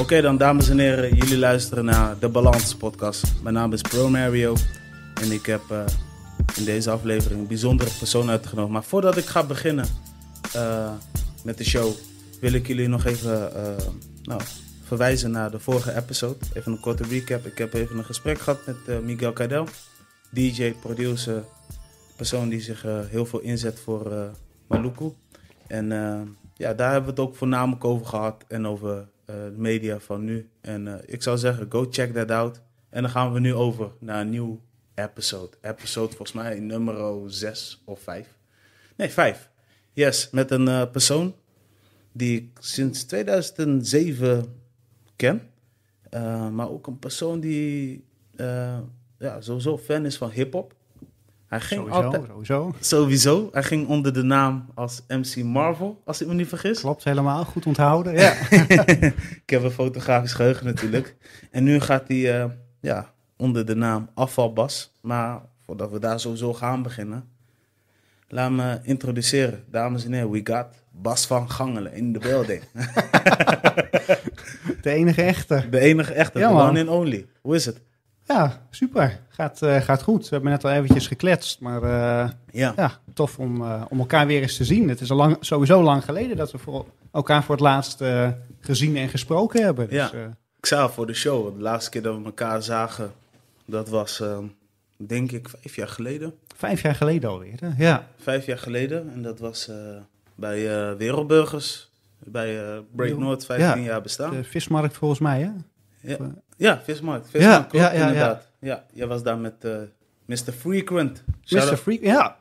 Oké dan, dames en heren, jullie luisteren naar de Balans Podcast. Mijn naam is Pro Mario en ik heb eh, in deze aflevering een bijzondere persoon uitgenodigd. Maar voordat ik ga beginnen eh, met de show, wil ik jullie nog even eh, nou, verwijzen naar de vorige episode. Even een korte recap. Ik heb even een gesprek gehad met Miguel Cadel, DJ, producer, persoon die zich heel veel inzet voor Maluku. En ja, daar hebben we het ook voornamelijk over gehad en over eh, media van nu. En eh, ik zou zeggen, go check that out. En dan gaan we nu over naar een nieuw episode. Episode volgens mij nummer 6 of 5. Nee, 5. Yes, met een eh, persoon die ik sinds 2007 ken. maar ook een persoon die ja, sowieso fan is van hip-hop. Hij ging sowieso, sowieso. Hij ging onder de naam als MC Marvel, als ik me niet vergis. Klopt helemaal, goed onthouden. Ja. ik heb een fotografisch geheugen natuurlijk. en nu gaat hij eh, ja, onder de naam Afvalbas. Maar voordat we daar sowieso gaan beginnen, laat me introduceren. Dames en heren, we got Bas van Gangelen in de building. de enige echte. De enige echte, ja, one and only. Hoe is het? Ja, super. Gaat, eh, gaat goed. We hebben net al eventjes gekletst, maar eh, ja. ja. tof om, eh, om elkaar weer eens te zien. Het is al lang, sowieso lang geleden dat we voor elkaar voor het laatst gezien en gesproken hebben. Dus, ja, ik zei voor de show, de laatste keer dat we elkaar zagen, dat was ehm, denk ik vijf jaar geleden. Vijf jaar geleden alweer, ja. Vijf jaar geleden en dat was bij Wereldburgers, bij Break Noord, 15 jaar bestaan. De vismarkt volgens mij, hè? Ja, eh, ja vismarkt. ja, ja, inderdaad. Ja. jij was daar met eh, Mr. Frequent. Mr. Frequent, ja.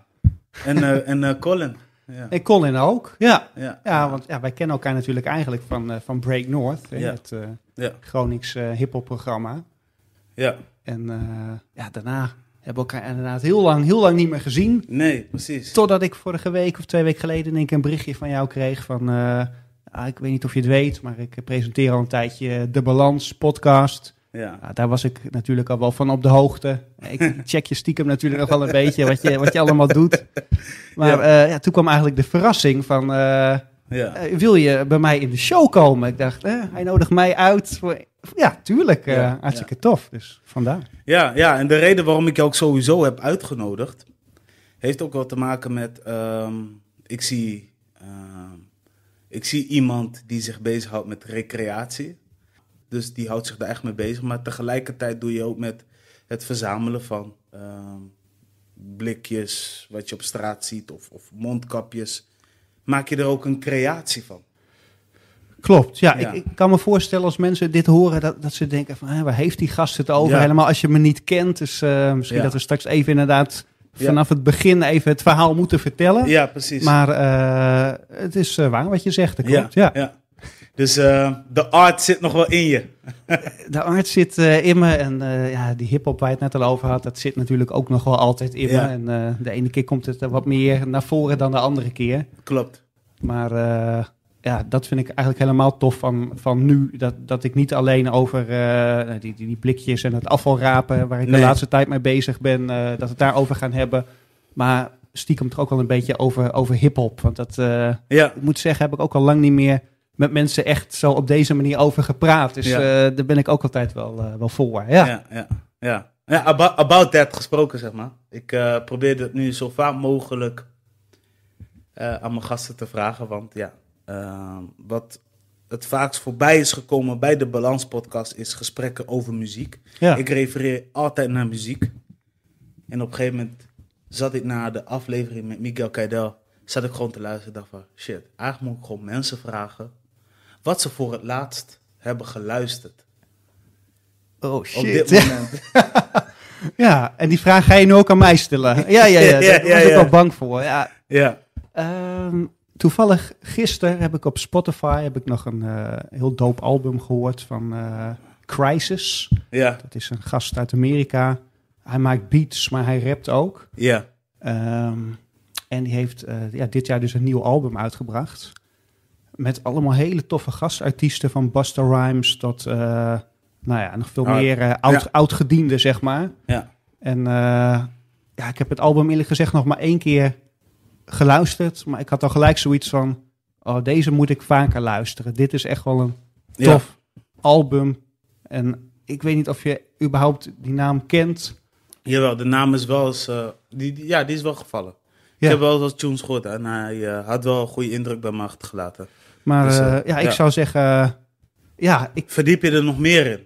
En, eh, en Colin. Ja. En Colin ook, ja. Ja, ja want ja, wij kennen elkaar natuurlijk eigenlijk van, van Break North, het uh, ja. Gronings programma. Ja. En ja, daarna hebben we elkaar inderdaad heel lang, heel lang niet meer gezien. Nee, precies. Totdat ik vorige week of twee weken geleden denk ik een berichtje van jou kreeg van... Ah, ik weet niet of je het weet, maar ik presenteer al een tijdje de Balans podcast. Ja. Ah, daar was ik natuurlijk al wel van op de hoogte. Ik check je stiekem natuurlijk nog wel een beetje wat je, wat je allemaal doet. Maar eh, ja, toen kwam eigenlijk de verrassing van... Eh, ja. Eh, wil je bij mij in de show komen? Ik dacht, hij nodigt mij uit. Voor... Ja, tuurlijk. hartstikke tof. Dus vandaar. Ja, ja, en de reden waarom ik jou ook sowieso heb uitgenodigd... heeft ook wel te maken met... Ehm, ik zie ik zie iemand die zich bezighoudt met recreatie. Dus die houdt zich daar echt mee bezig. Maar tegelijkertijd doe je ook met het verzamelen van ehm, blikjes, wat je op straat ziet, of, of, mondkapjes. Maak je er ook een creatie van. Klopt, ja. Ik, kan me voorstellen als mensen dit horen, dat, dat ze denken van, waar heeft die gast het over? Helemaal als je me niet kent. Dus eh, misschien dat we straks even inderdaad vanaf het begin even het verhaal moeten vertellen. Ja, precies. Maar uh, het is eh, waar wat je zegt. Dat klopt. ja. Dus uh, de art zit nog wel in je. de art zit in me. En ja, die hip-hop waar je het net al over had, dat zit natuurlijk ook nog wel altijd in me. En de ene keer komt het wat meer naar voren dan de andere keer. Klopt. Maar ja, dat vind ik eigenlijk helemaal tof van, van nu. Dat, dat ik niet alleen over eh, nou, die, die, die, blikjes en het afval rapen, waar ik de laatste tijd mee bezig ben, eh, dat we het daarover gaan hebben. Maar stiekem toch ook wel een beetje over, over hip-hop. Want dat eh, moet zeggen, heb ik ook al lang niet meer met mensen echt zo op deze manier over gepraat. Dus daar ben ik ook altijd wel, wel voor. Ja, ja, ja. ja. ja about, about that gesproken, zeg maar. Ik probeer dat nu zo vaak mogelijk aan mijn gasten te vragen. Want ja, Ehm, wat het vaakst voorbij is gekomen bij de Balans Podcast is gesprekken over muziek. Ik refereer altijd naar muziek. En op een gegeven moment zat ik na de aflevering met Miguel Keidel. Zat ik gewoon te luisteren en dacht van shit, eigenlijk moet ik gewoon mensen vragen wat ze voor het laatst hebben geluisterd. Oh shit. ja, en die vraag ga je nu ook aan mij stellen. Ja, ja, ja. Daar ben ja, was ik wel bang voor. Ja. ja. Ehm, toevallig gisteren heb ik op Spotify heb ik nog een eh, heel dope album gehoord van uh, Crisis. Ja. Dat is een gast uit Amerika. Hij maakt beats, maar hij rapt ook. Ja. Ehm, en die heeft eh, ja, dit jaar dus een nieuw album uitgebracht. Met allemaal hele toffe gastartiesten van Busta Rhymes tot, nou ja, nog veel oh, meer oud, gediende, zeg maar. Ja. En ja, ik heb het album eerlijk gezegd nog maar één keer geluisterd, maar ik had al gelijk zoiets van: oh, deze moet ik vaker luisteren. Dit is echt wel een tof album. En ik weet niet of je überhaupt die naam kent. Jawel, de naam is wel eens. Eh, die, ja, die is wel gevallen. Ik heb wel wat tunes gehoord en hij eh, had wel een goede indruk bij me achtergelaten. Maar dus, eh, ja, ik zou zeggen. ja, ik... Verdiep je er nog meer in?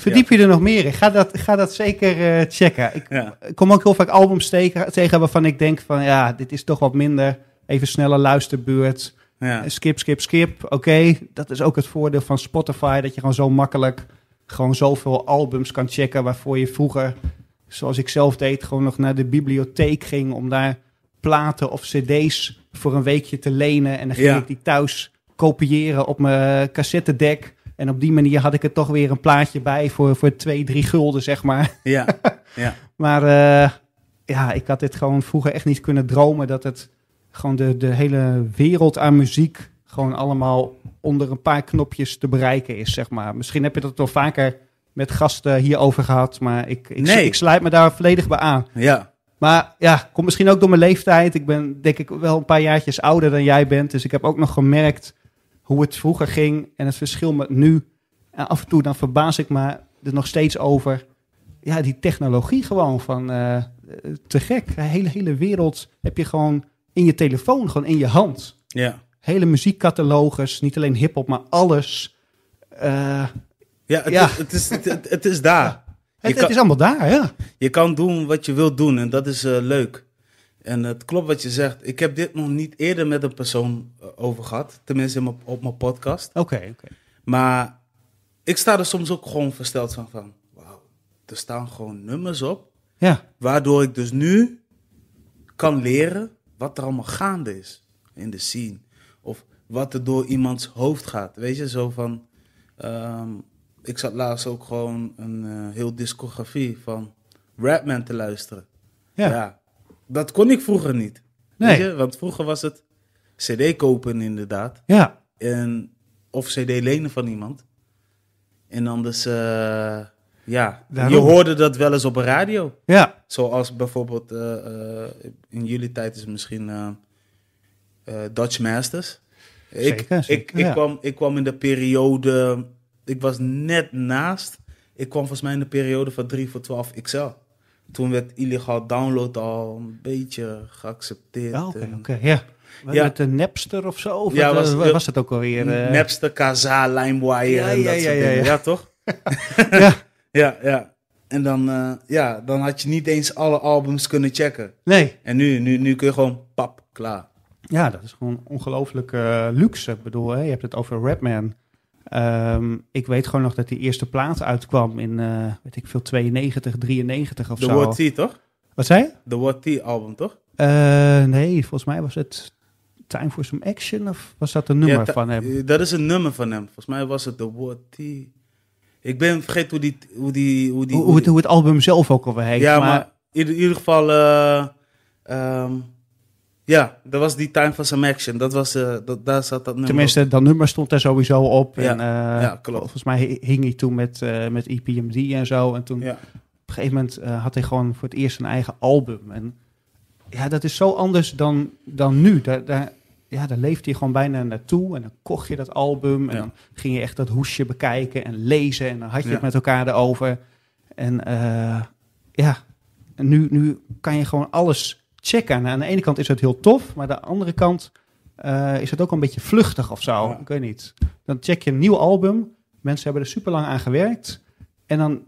Verdiep je er nog meer in? Ga dat, ga dat zeker eh, checken. Ik, kom ook heel vaak albums tegen, tegen waarvan ik denk van ja, dit is toch wat minder. Even sneller luisterbeurt. Ja. Eh, skip, skip, skip. Oké, dat is ook het voordeel van Spotify. Dat je gewoon zo makkelijk gewoon zoveel albums kan checken. Waarvoor je vroeger, zoals ik zelf deed, gewoon nog naar de bibliotheek ging. Om daar platen of cd's voor een weekje te lenen. En dan ging ik die thuis kopiëren op mijn cassettedek. En op die manier had ik er toch weer een plaatje bij voor, voor twee, drie gulden, zeg maar. Ja, ja. maar eh, ja, ik had dit gewoon vroeger echt niet kunnen dromen dat het gewoon de, de hele wereld aan muziek gewoon allemaal onder een paar knopjes te bereiken is, zeg maar. Misschien heb je dat wel vaker met gasten hierover gehad, maar ik, ik, nee. ik sluit me daar volledig bij aan. Ja. Maar ja, komt misschien ook door mijn leeftijd. Ik ben denk ik wel een paar jaartjes ouder dan jij bent, dus ik heb ook nog gemerkt hoe het vroeger ging en het verschil met nu. En eh, af en toe dan verbaas ik me er nog steeds over. Ja, die technologie gewoon van eh, te gek. De hele, hele wereld heb je gewoon in je telefoon, gewoon in je hand. Ja. Hele muziekcatalogus, niet alleen hip-hop, maar alles. Eh, ja, het, ja. Is, het, Is, het, is daar. Het, is allemaal daar, ja. Je kan doen wat je wilt doen en dat is leuk. En het klopt wat je zegt. Ik heb dit nog niet eerder met een persoon eh, over gehad. Tenminste op mijn podcast. Oké, oké. Maar ik sta er soms ook gewoon versteld van. van Wauw, er staan gewoon nummers op. Ja. Waardoor ik dus nu kan leren wat er allemaal gaande is in de scene. Of wat er door iemands hoofd gaat. Weet je, zo van... Ehm, ik zat laatst ook gewoon een eh, heel discografie van Rapman te luisteren. ja dat kon ik vroeger niet. Nee. Want vroeger was het CD kopen, inderdaad. Ja. En, of CD lenen van iemand. En anders, uh, eh, ja. Je hoorde dat wel eens op een radio. Ja. Zoals bijvoorbeeld, eh, eh, in jullie tijd is misschien Dutch Masters. Zeker, ik, ik, kwam, ik kwam in de periode, ik was net naast. Ik kwam volgens mij in de periode van 3 voor 12 XL toen werd illegaal download al een beetje geaccepteerd. Ah, oké, oké, ja. Met de Napster of zo? Of ja, was, dat eh, ook alweer? Uh... Napster, Kaza, LimeWire ja, en dat ja, soort ja, dingen. Ja, toch? ja. ja, ja. En dan, eh, ja, dan had je niet eens alle albums kunnen checken. Nee. En nu, nu, nu kun je gewoon pap, klaar. Ja, dat is gewoon ongelooflijk luxe. Ik bedoel, hè? je hebt het over Redman. Ehm, ik weet gewoon nog dat die eerste plaat uitkwam in, eh, weet ik veel, 92, 93 of The zo. De What toch? Wat zei je? De t album, toch? Eh, nee, volgens mij was het Time for Some Action of was dat een nummer van hem? Eh, dat is een nummer van hem. Volgens mij was het The t Ik ben vergeten hoe die... Hoe, die, hoe, die, hoe, het, hoe het album zelf ook alweer heet. Ja, maar, in, ieder geval... Ehm, ja, dat was die Time for Some Action. Dat was, uh, dat, daar zat dat nummer Tenminste, dat nummer stond er sowieso op. Ja, en, eh, ja, klopt. Volgens mij hing hij toen met, uh, met EPMD en zo. En toen op een gegeven moment had hij gewoon voor het eerst een eigen album. En ja, dat is zo anders dan, dan nu. Daar, daar, ja, daar leefde hij gewoon bijna naartoe. En dan kocht je dat album. En dan ging je echt dat hoesje bekijken en lezen. En dan had je het met elkaar erover. En ja, en nu, nu kan je gewoon alles checken. aan de ene kant is het heel tof, maar aan de andere kant eh, is het ook een beetje vluchtig of zo. Ik weet niet. Dan check je een nieuw album. Mensen hebben er super lang aan gewerkt. En dan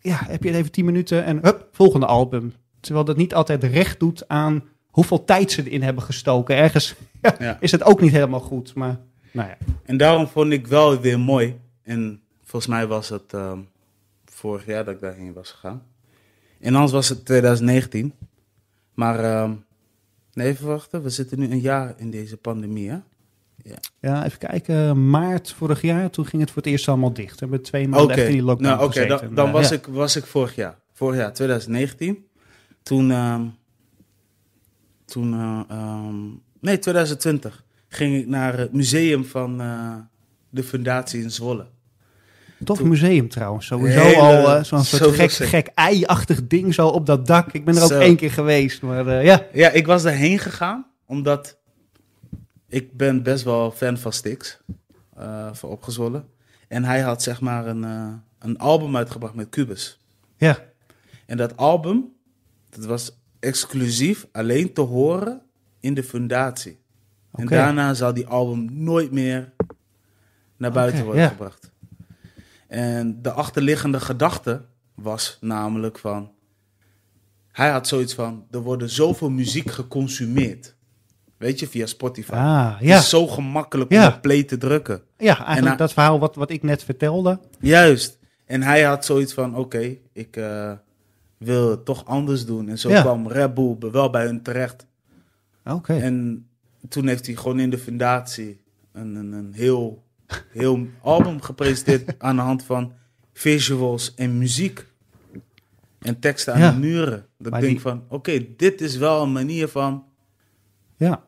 ja, heb je het even 10 minuten en hup, volgende album. Terwijl dat niet altijd recht doet aan hoeveel tijd ze erin hebben gestoken. Ergens ja, is het ook niet helemaal goed. Maar, nou ja. En daarom vond ik wel weer mooi. En volgens mij was het ehm, vorig jaar dat ik daarheen was gegaan. En anders was het 2019. Maar ehm, nee, even wachten. We zitten nu een jaar in deze pandemie, hè? Ja. ja, even kijken. Maart vorig jaar, toen ging het voor het eerst allemaal dicht. We hebben twee maanden in die lockdown nou, Oké, Nou, dan, dan was, ik, was ik vorig jaar. Vorig jaar, 2019. Toen... Ehm, toen eh, ehm, nee, 2020 ging ik naar het museum van eh, de fundatie in Zwolle. Tof Toen... museum trouwens. Sowieso al eh, zo'n soort gek, gek ei-achtig ding zo op dat dak. Ik ben er ook één keer geweest. Maar, eh, ja. ja, ik was erheen gegaan omdat ik ben best wel fan van Stix. Uh, eh, voor opgezwollen. En hij had zeg maar een, een album uitgebracht met Cubus. Ja. En dat album, dat was exclusief alleen te horen in de fundatie. En daarna zal die album nooit meer naar buiten worden gebracht. En de achterliggende gedachte was namelijk van... Hij had zoiets van, er worden zoveel muziek geconsumeerd. Weet je, via Spotify. Ah, het zo gemakkelijk om op play te drukken. Ja, eigenlijk dat verhaal wat, wat ik net vertelde. Juist. En hij had zoiets van, oké, ik eh, wil het toch anders doen. En zo kwam Red Bull wel bij hun terecht. Oké. En toen heeft hij gewoon in de fundatie een, een, een heel heel album gepresenteerd aan de hand van visuals en muziek. En teksten aan de muren. Dat ik denk van, oké, dit is wel een manier van... Ja.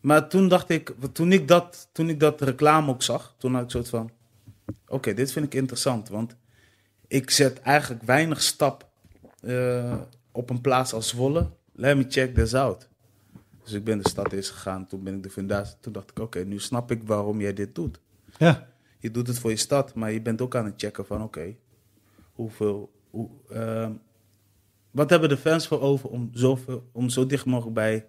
Maar toen dacht ik, toen ik dat, toen ik dat reclame ook zag, toen had ik soort van... Oké, dit vind ik interessant, want ik zet eigenlijk weinig stap eh, op een plaats als Wolle. Let me check this out. Dus ik ben de stad eens gegaan, toen ben ik de fundatie... Toen dacht ik, oké, nu snap ik waarom jij dit doet. Ja. Je doet het voor je stad, maar je bent ook aan het checken van oké, hoeveel. Hoe, ehm, wat hebben de fans voor over om, zo, om zo dicht mogelijk bij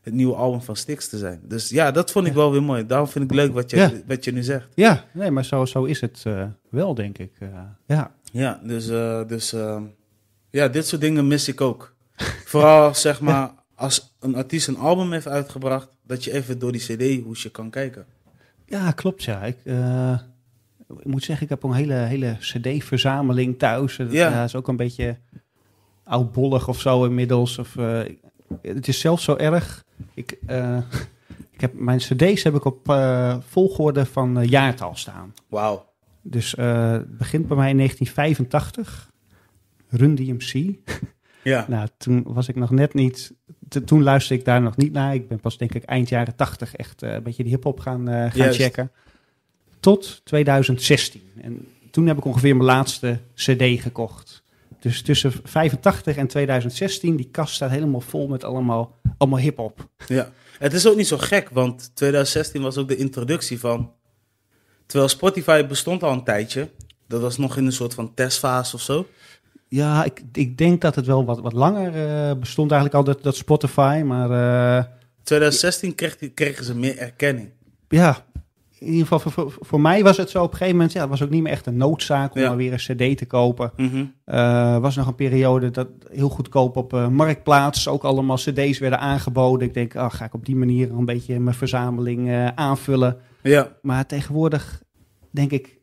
het nieuwe album van Stix te zijn. Dus ja, dat vond ik wel weer mooi. Daarom vind ik leuk wat je, wat je nu zegt. Ja, nee, maar zo, zo is het eh, wel, denk ik. Eh. ja. ja, dus, eh, dus ehm, ja, dit soort dingen mis ik ook. Vooral zeg maar, als een artiest een album heeft uitgebracht, dat je even door die CD-hoesje kan kijken. Ja, klopt ja. Eh, ik, moet zeggen, ik heb een hele, hele cd-verzameling thuis. Dat ja. is ook een beetje oudbollig of zo inmiddels. Of, eh, het is zelfs zo erg. Ik, eh, ik heb, mijn cd's heb ik op volgorde van jaartal staan. Wauw. Dus het begint bij mij in 1985. Run DMC. Ja. Nou, toen was ik nog net niet. toen luisterde ik daar nog niet naar. Ik ben pas denk ik eind jaren tachtig echt eh, een beetje die hip-hop gaan, eh, gaan checken. Tot 2016. En toen heb ik ongeveer mijn laatste CD gekocht. Dus tussen 85 en 2016, die kast staat helemaal vol met allemaal, allemaal hip-hop. Ja, het is ook niet zo gek, want 2016 was ook de introductie van. Terwijl Spotify bestond al een tijdje, dat was nog in een soort van testfase of zo. Ja, ik, ik denk dat het wel wat, wat langer eh, bestond eigenlijk al, dat, dat Spotify. Maar, uh, 2016 kregen, kregen ze meer erkenning. Ja, in ieder geval voor, voor, voor, mij was het zo op een gegeven moment, ja, het was ook niet meer echt een noodzaak om ja. weer een cd te kopen. Mm was nog een periode dat heel goedkoop op eh, Marktplaats ook allemaal cd's werden aangeboden. Ik denk, ah, ga ik op die manier een beetje mijn verzameling aanvullen. Ja. Maar tegenwoordig denk ik,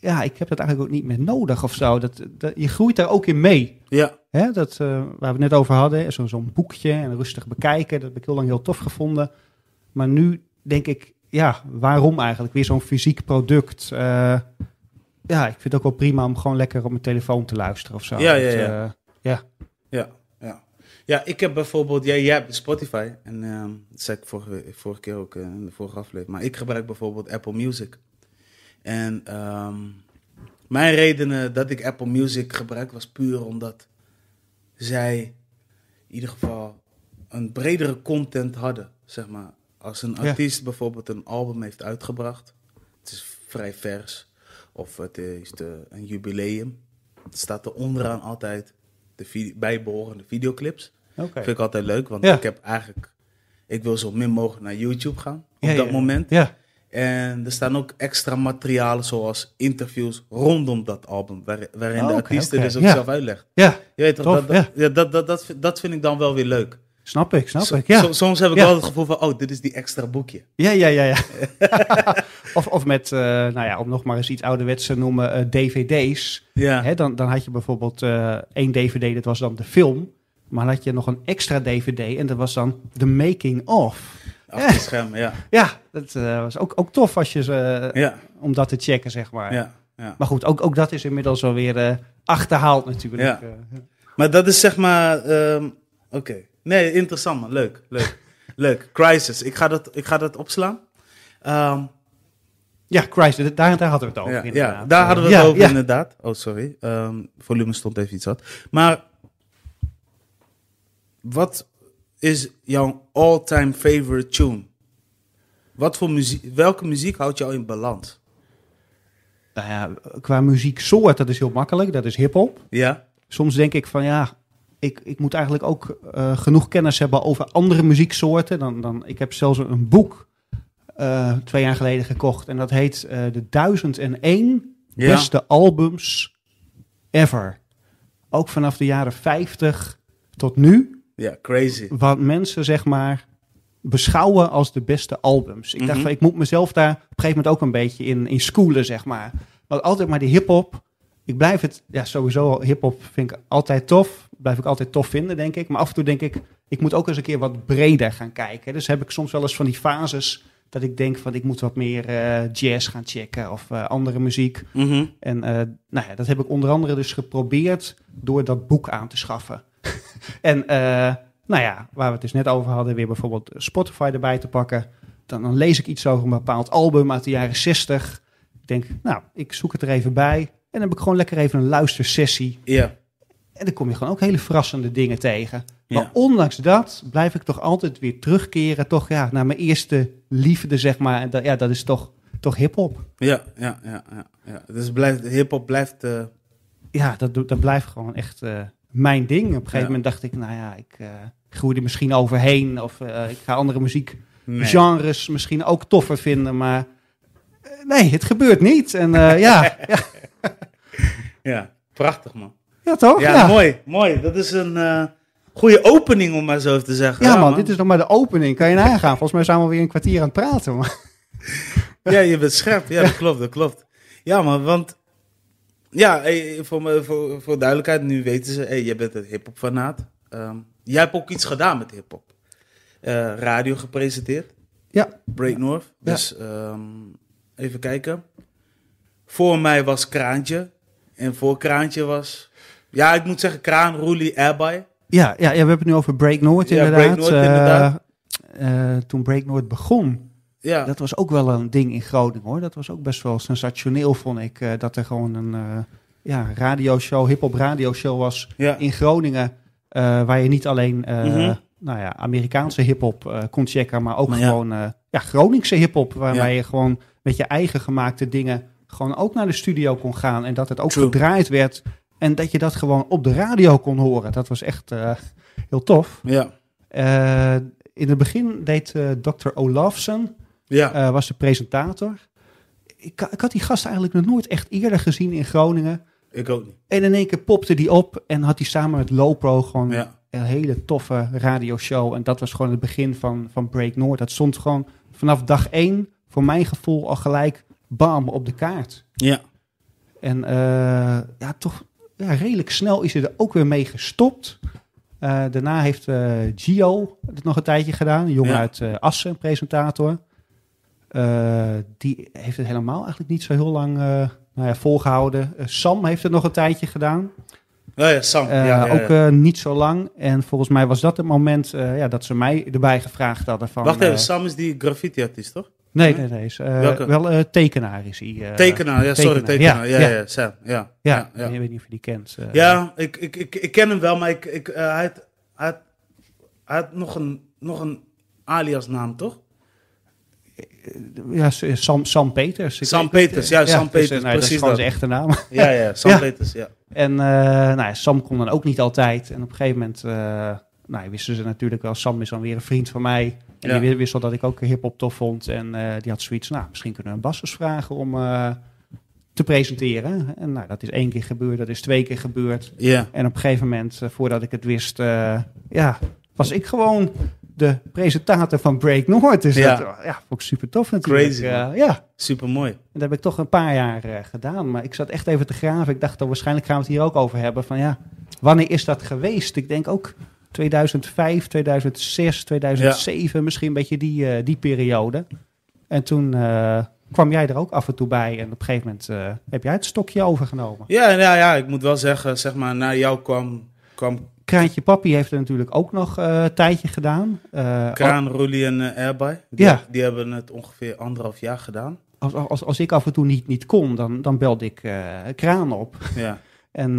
ja, ik heb dat eigenlijk ook niet meer nodig of zo. Dat, dat je groeit daar ook in mee. Ja. Hè, dat, eh, waar we het net over hadden, zo'n zo boekje en rustig bekijken, dat heb ik heel lang heel tof gevonden. Maar nu denk ik, ja, waarom eigenlijk? Weer zo'n fysiek product. Eh, ja, ik vind het ook wel prima om gewoon lekker op mijn telefoon te luisteren of zo. Ja, ja, eh, ja. ja. ja. ja. ik heb bijvoorbeeld, jij, jij hebt Spotify en ehm, dat zei ik vorige, vorige keer ook in de vorige aflevering, maar ik gebruik bijvoorbeeld Apple Music. En ehm, mijn redenen dat ik Apple Music gebruik was puur omdat zij in ieder geval een bredere content hadden. Zeg maar, als een artiest bijvoorbeeld een album heeft uitgebracht, het is vrij vers, of het is de, een jubileum, staat er onderaan altijd de bijbehorende videoclips. Okay. Vind ik altijd leuk, want ik heb eigenlijk, ik wil zo min mogelijk naar YouTube gaan op dat moment. Ja. En er staan ook extra materialen zoals interviews rondom dat album, waarin de ah, artiesten okay, dus ook zelf uitlegt. Ja, je weet, toch, dat, ja. Dat, dat, dat, dat, vind ik dan wel weer leuk. Snap ik, snap ik. Ja. soms heb ik wel het gevoel van, oh, dit is die extra boekje. Ja, ja, ja. ja. of, of met, eh, nou ja, om nog maar eens iets ouderwets te noemen, eh, dvd's. Ja. Hè, dan, dan had je bijvoorbeeld eh, één dvd, dat was dan de film. Maar dan had je nog een extra dvd en dat was dan the making of. Achter het scherm, ja. Ja, dat uh, was ook, ook tof als je ze, eh, ja. om dat te checken, zeg maar. Ja, ja. Maar goed, ook, ook dat is inmiddels alweer weer eh, achterhaald natuurlijk. Ja. Maar dat is zeg maar, ehm, oké. Nee, interessant man, leuk, leuk. leuk, Crisis. Ik ga dat, ik ga dat opslaan. Ehm, ja, Crisis, daar, hadden we het over. Ja, daar hadden we het over inderdaad. Oh, sorry. Ehm, volume stond even iets wat. Maar wat, is jouw all-time favorite tune? Wat voor muziek, welke muziek houdt jou in balans? Nou ja, qua muzieksoort, dat is heel makkelijk. Dat is hip-hop. Ja. Soms denk ik van ja, ik, ik moet eigenlijk ook eh, genoeg kennis hebben over andere muzieksoorten. Dan, dan, ik heb zelfs een boek eh, twee jaar geleden gekocht. En dat heet uh, De 1001 Beste Albums Ever. Ook vanaf de jaren 50 tot nu. Ja, crazy. Wat mensen, zeg maar, beschouwen als de beste albums. Ik dacht mhm. van, ik moet mezelf daar op een gegeven moment ook een beetje in, in schoolen, zeg maar. Want altijd maar die hip-hop. Ik blijf het, ja, sowieso hip-hop vind ik altijd tof. Blijf ik altijd tof vinden, denk ik. Maar af en toe denk ik, ik moet ook eens een keer wat breder gaan kijken. Dus heb ik soms wel eens van die fases dat ik denk van ik moet wat meer eh, jazz gaan checken of eh, andere muziek. Mhm. En eh, nou ja, dat heb ik onder andere dus geprobeerd door dat boek aan te schaffen. en eh, nou ja, waar we het dus net over hadden, weer bijvoorbeeld Spotify erbij te pakken. Dan, lees ik iets over een bepaald album uit de jaren 60. Ik denk, nou, ik zoek het er even bij. En dan heb ik gewoon lekker even een luistersessie. Ja. En dan kom je gewoon ook hele verrassende dingen tegen. Maar ondanks dat blijf ik toch altijd weer terugkeren toch, ja, naar mijn eerste liefde, zeg maar. En dat, ja, dat is toch, toch hip-hop. Ja, ja, ja, ja, ja. Dus blijft, hip-hop blijft. Eh, ja, dat, dat blijft gewoon echt. Eh, mijn ding. Op een gegeven moment dacht ik, nou ja, ik eh, groei er misschien overheen. Of eh, ik ga andere muziekgenres misschien ook toffer vinden. Maar eh, nee, het gebeurt niet. En ja, ja, ja. prachtig man. Ja, toch? Ja, mooi. Mooi. Dat is een goede opening, om maar zo te zeggen. Ja, man, dit is nog maar de opening. Kan je nagaan? Volgens mij zijn we weer een kwartier aan het praten. Man. ja, je bent scherp. Ja, dat klopt, dat klopt. Ja, man, want ja, voor, voor, voor duidelijkheid, nu weten ze, hey, bent een hip-hop fanaat. Ehm, jij hebt ook iets gedaan met hip-hop. Eh, radio gepresenteerd. Ja. Break North. Dus ehm, even kijken. Voor mij was Kraantje. En voor Kraantje was. Ja, ik moet zeggen, Kraan, Roelie, Airby. Ja, ja, ja, we hebben het nu over Break North inderdaad. Ja, Break North, inderdaad. Eh, eh, toen Break North begon, ja. Dat was ook wel een ding in Groningen hoor. Dat was ook best wel sensationeel, vond ik. Eh, dat er gewoon een uh, ja, radioshow, hip-hop radioshow was in Groningen. Eh, waar je niet alleen mhm. nou ja, Amerikaanse hip-hop kon checken, maar ook gewoon ja. ja. Groningse hip-hop. Waarbij je gewoon met je eigen gemaakte dingen gewoon ook naar de studio kon gaan. En dat het ook gedraaid werd. En dat je dat gewoon op de radio kon horen. Dat was echt heel tof. Ja. in het begin deed Dr. Olafsen ja. Eh, was de presentator. Ik, ik, had die gast eigenlijk nog nooit echt eerder gezien in Groningen. Ik ook niet. En in één keer popte die op en had hij samen met Lopro gewoon een hele toffe radioshow. En dat was gewoon het begin van, van Break Noord. Dat stond gewoon vanaf dag één, voor mijn gevoel, al gelijk bam op de kaart. Ja. En eh, ja, toch ja, redelijk snel is hij er ook weer mee gestopt. Eh, daarna heeft Gio het nog een tijdje gedaan. Een jongen uit Assen, presentator. Eh, die heeft het helemaal eigenlijk niet zo heel lang eh, nou ja, volgehouden. Eh, Sam heeft het nog een tijdje gedaan. Oh ja, Sam. Ja, ook niet zo lang. En volgens mij was dat het moment ja, dat ze mij erbij gevraagd hadden. Van, Wacht even, Sam is die graffiti-artiest, toch? Nee, nee, nee. Is, wel tekenaar is hij. tekenaar, ja, sorry, tekenaar. Ja, ja, ja, Sam, ja, ja, Ik weet niet of je die kent. ja, ik, ik, ik, ik, ken hem wel, maar ik, ik, hij, had, hij, hij had nog een, nog een alias naam, toch? ja, Sam, Sam Peters. Sam Peters, ja, eh, Sam dus, eh, Peters, precies. Nou, dat is gewoon zijn echte naam. Ja, ja, Sam Peters, ja. En eh, nou ja, Sam kon dan ook niet altijd. En op een gegeven moment uh, nou, wisten ze natuurlijk wel, Sam is dan weer een vriend van mij. En die wist al dat ik ook hip-hop tof vond. En die had zoiets, nou, misschien kunnen we een bassus vragen om te presenteren. En nou, dat is één keer gebeurd, dat is twee keer gebeurd. Ja. En op een gegeven moment, voordat ik het wist, ja, was ik gewoon de presentator van Break Noord. Dus ja. dat oh, ja, vond ik super tof natuurlijk. Crazy. ja. Super mooi. Dat heb ik toch een paar jaar eh, gedaan. Maar ik zat echt even te graven. Ik dacht, dan oh, waarschijnlijk gaan we het hier ook over hebben. Van ja, wanneer is dat geweest? Ik denk ook 2005, 2006, 2007. Misschien een beetje die, eh, die periode. En toen eh, kwam jij er ook af en toe bij. En op een gegeven moment heb jij het stokje overgenomen. Ja, ja, nou ja, ik moet wel zeggen, zeg maar, na jou kwam, kwam Kraantje Papi heeft er natuurlijk ook nog eh, een tijdje gedaan. Eh, oh. Kraan, Roelie en uh, Die, ja. die hebben het ongeveer anderhalf jaar gedaan. Als, als, als ik af en toe niet, niet kon, dan, dan belde ik Kraan op. Ja. En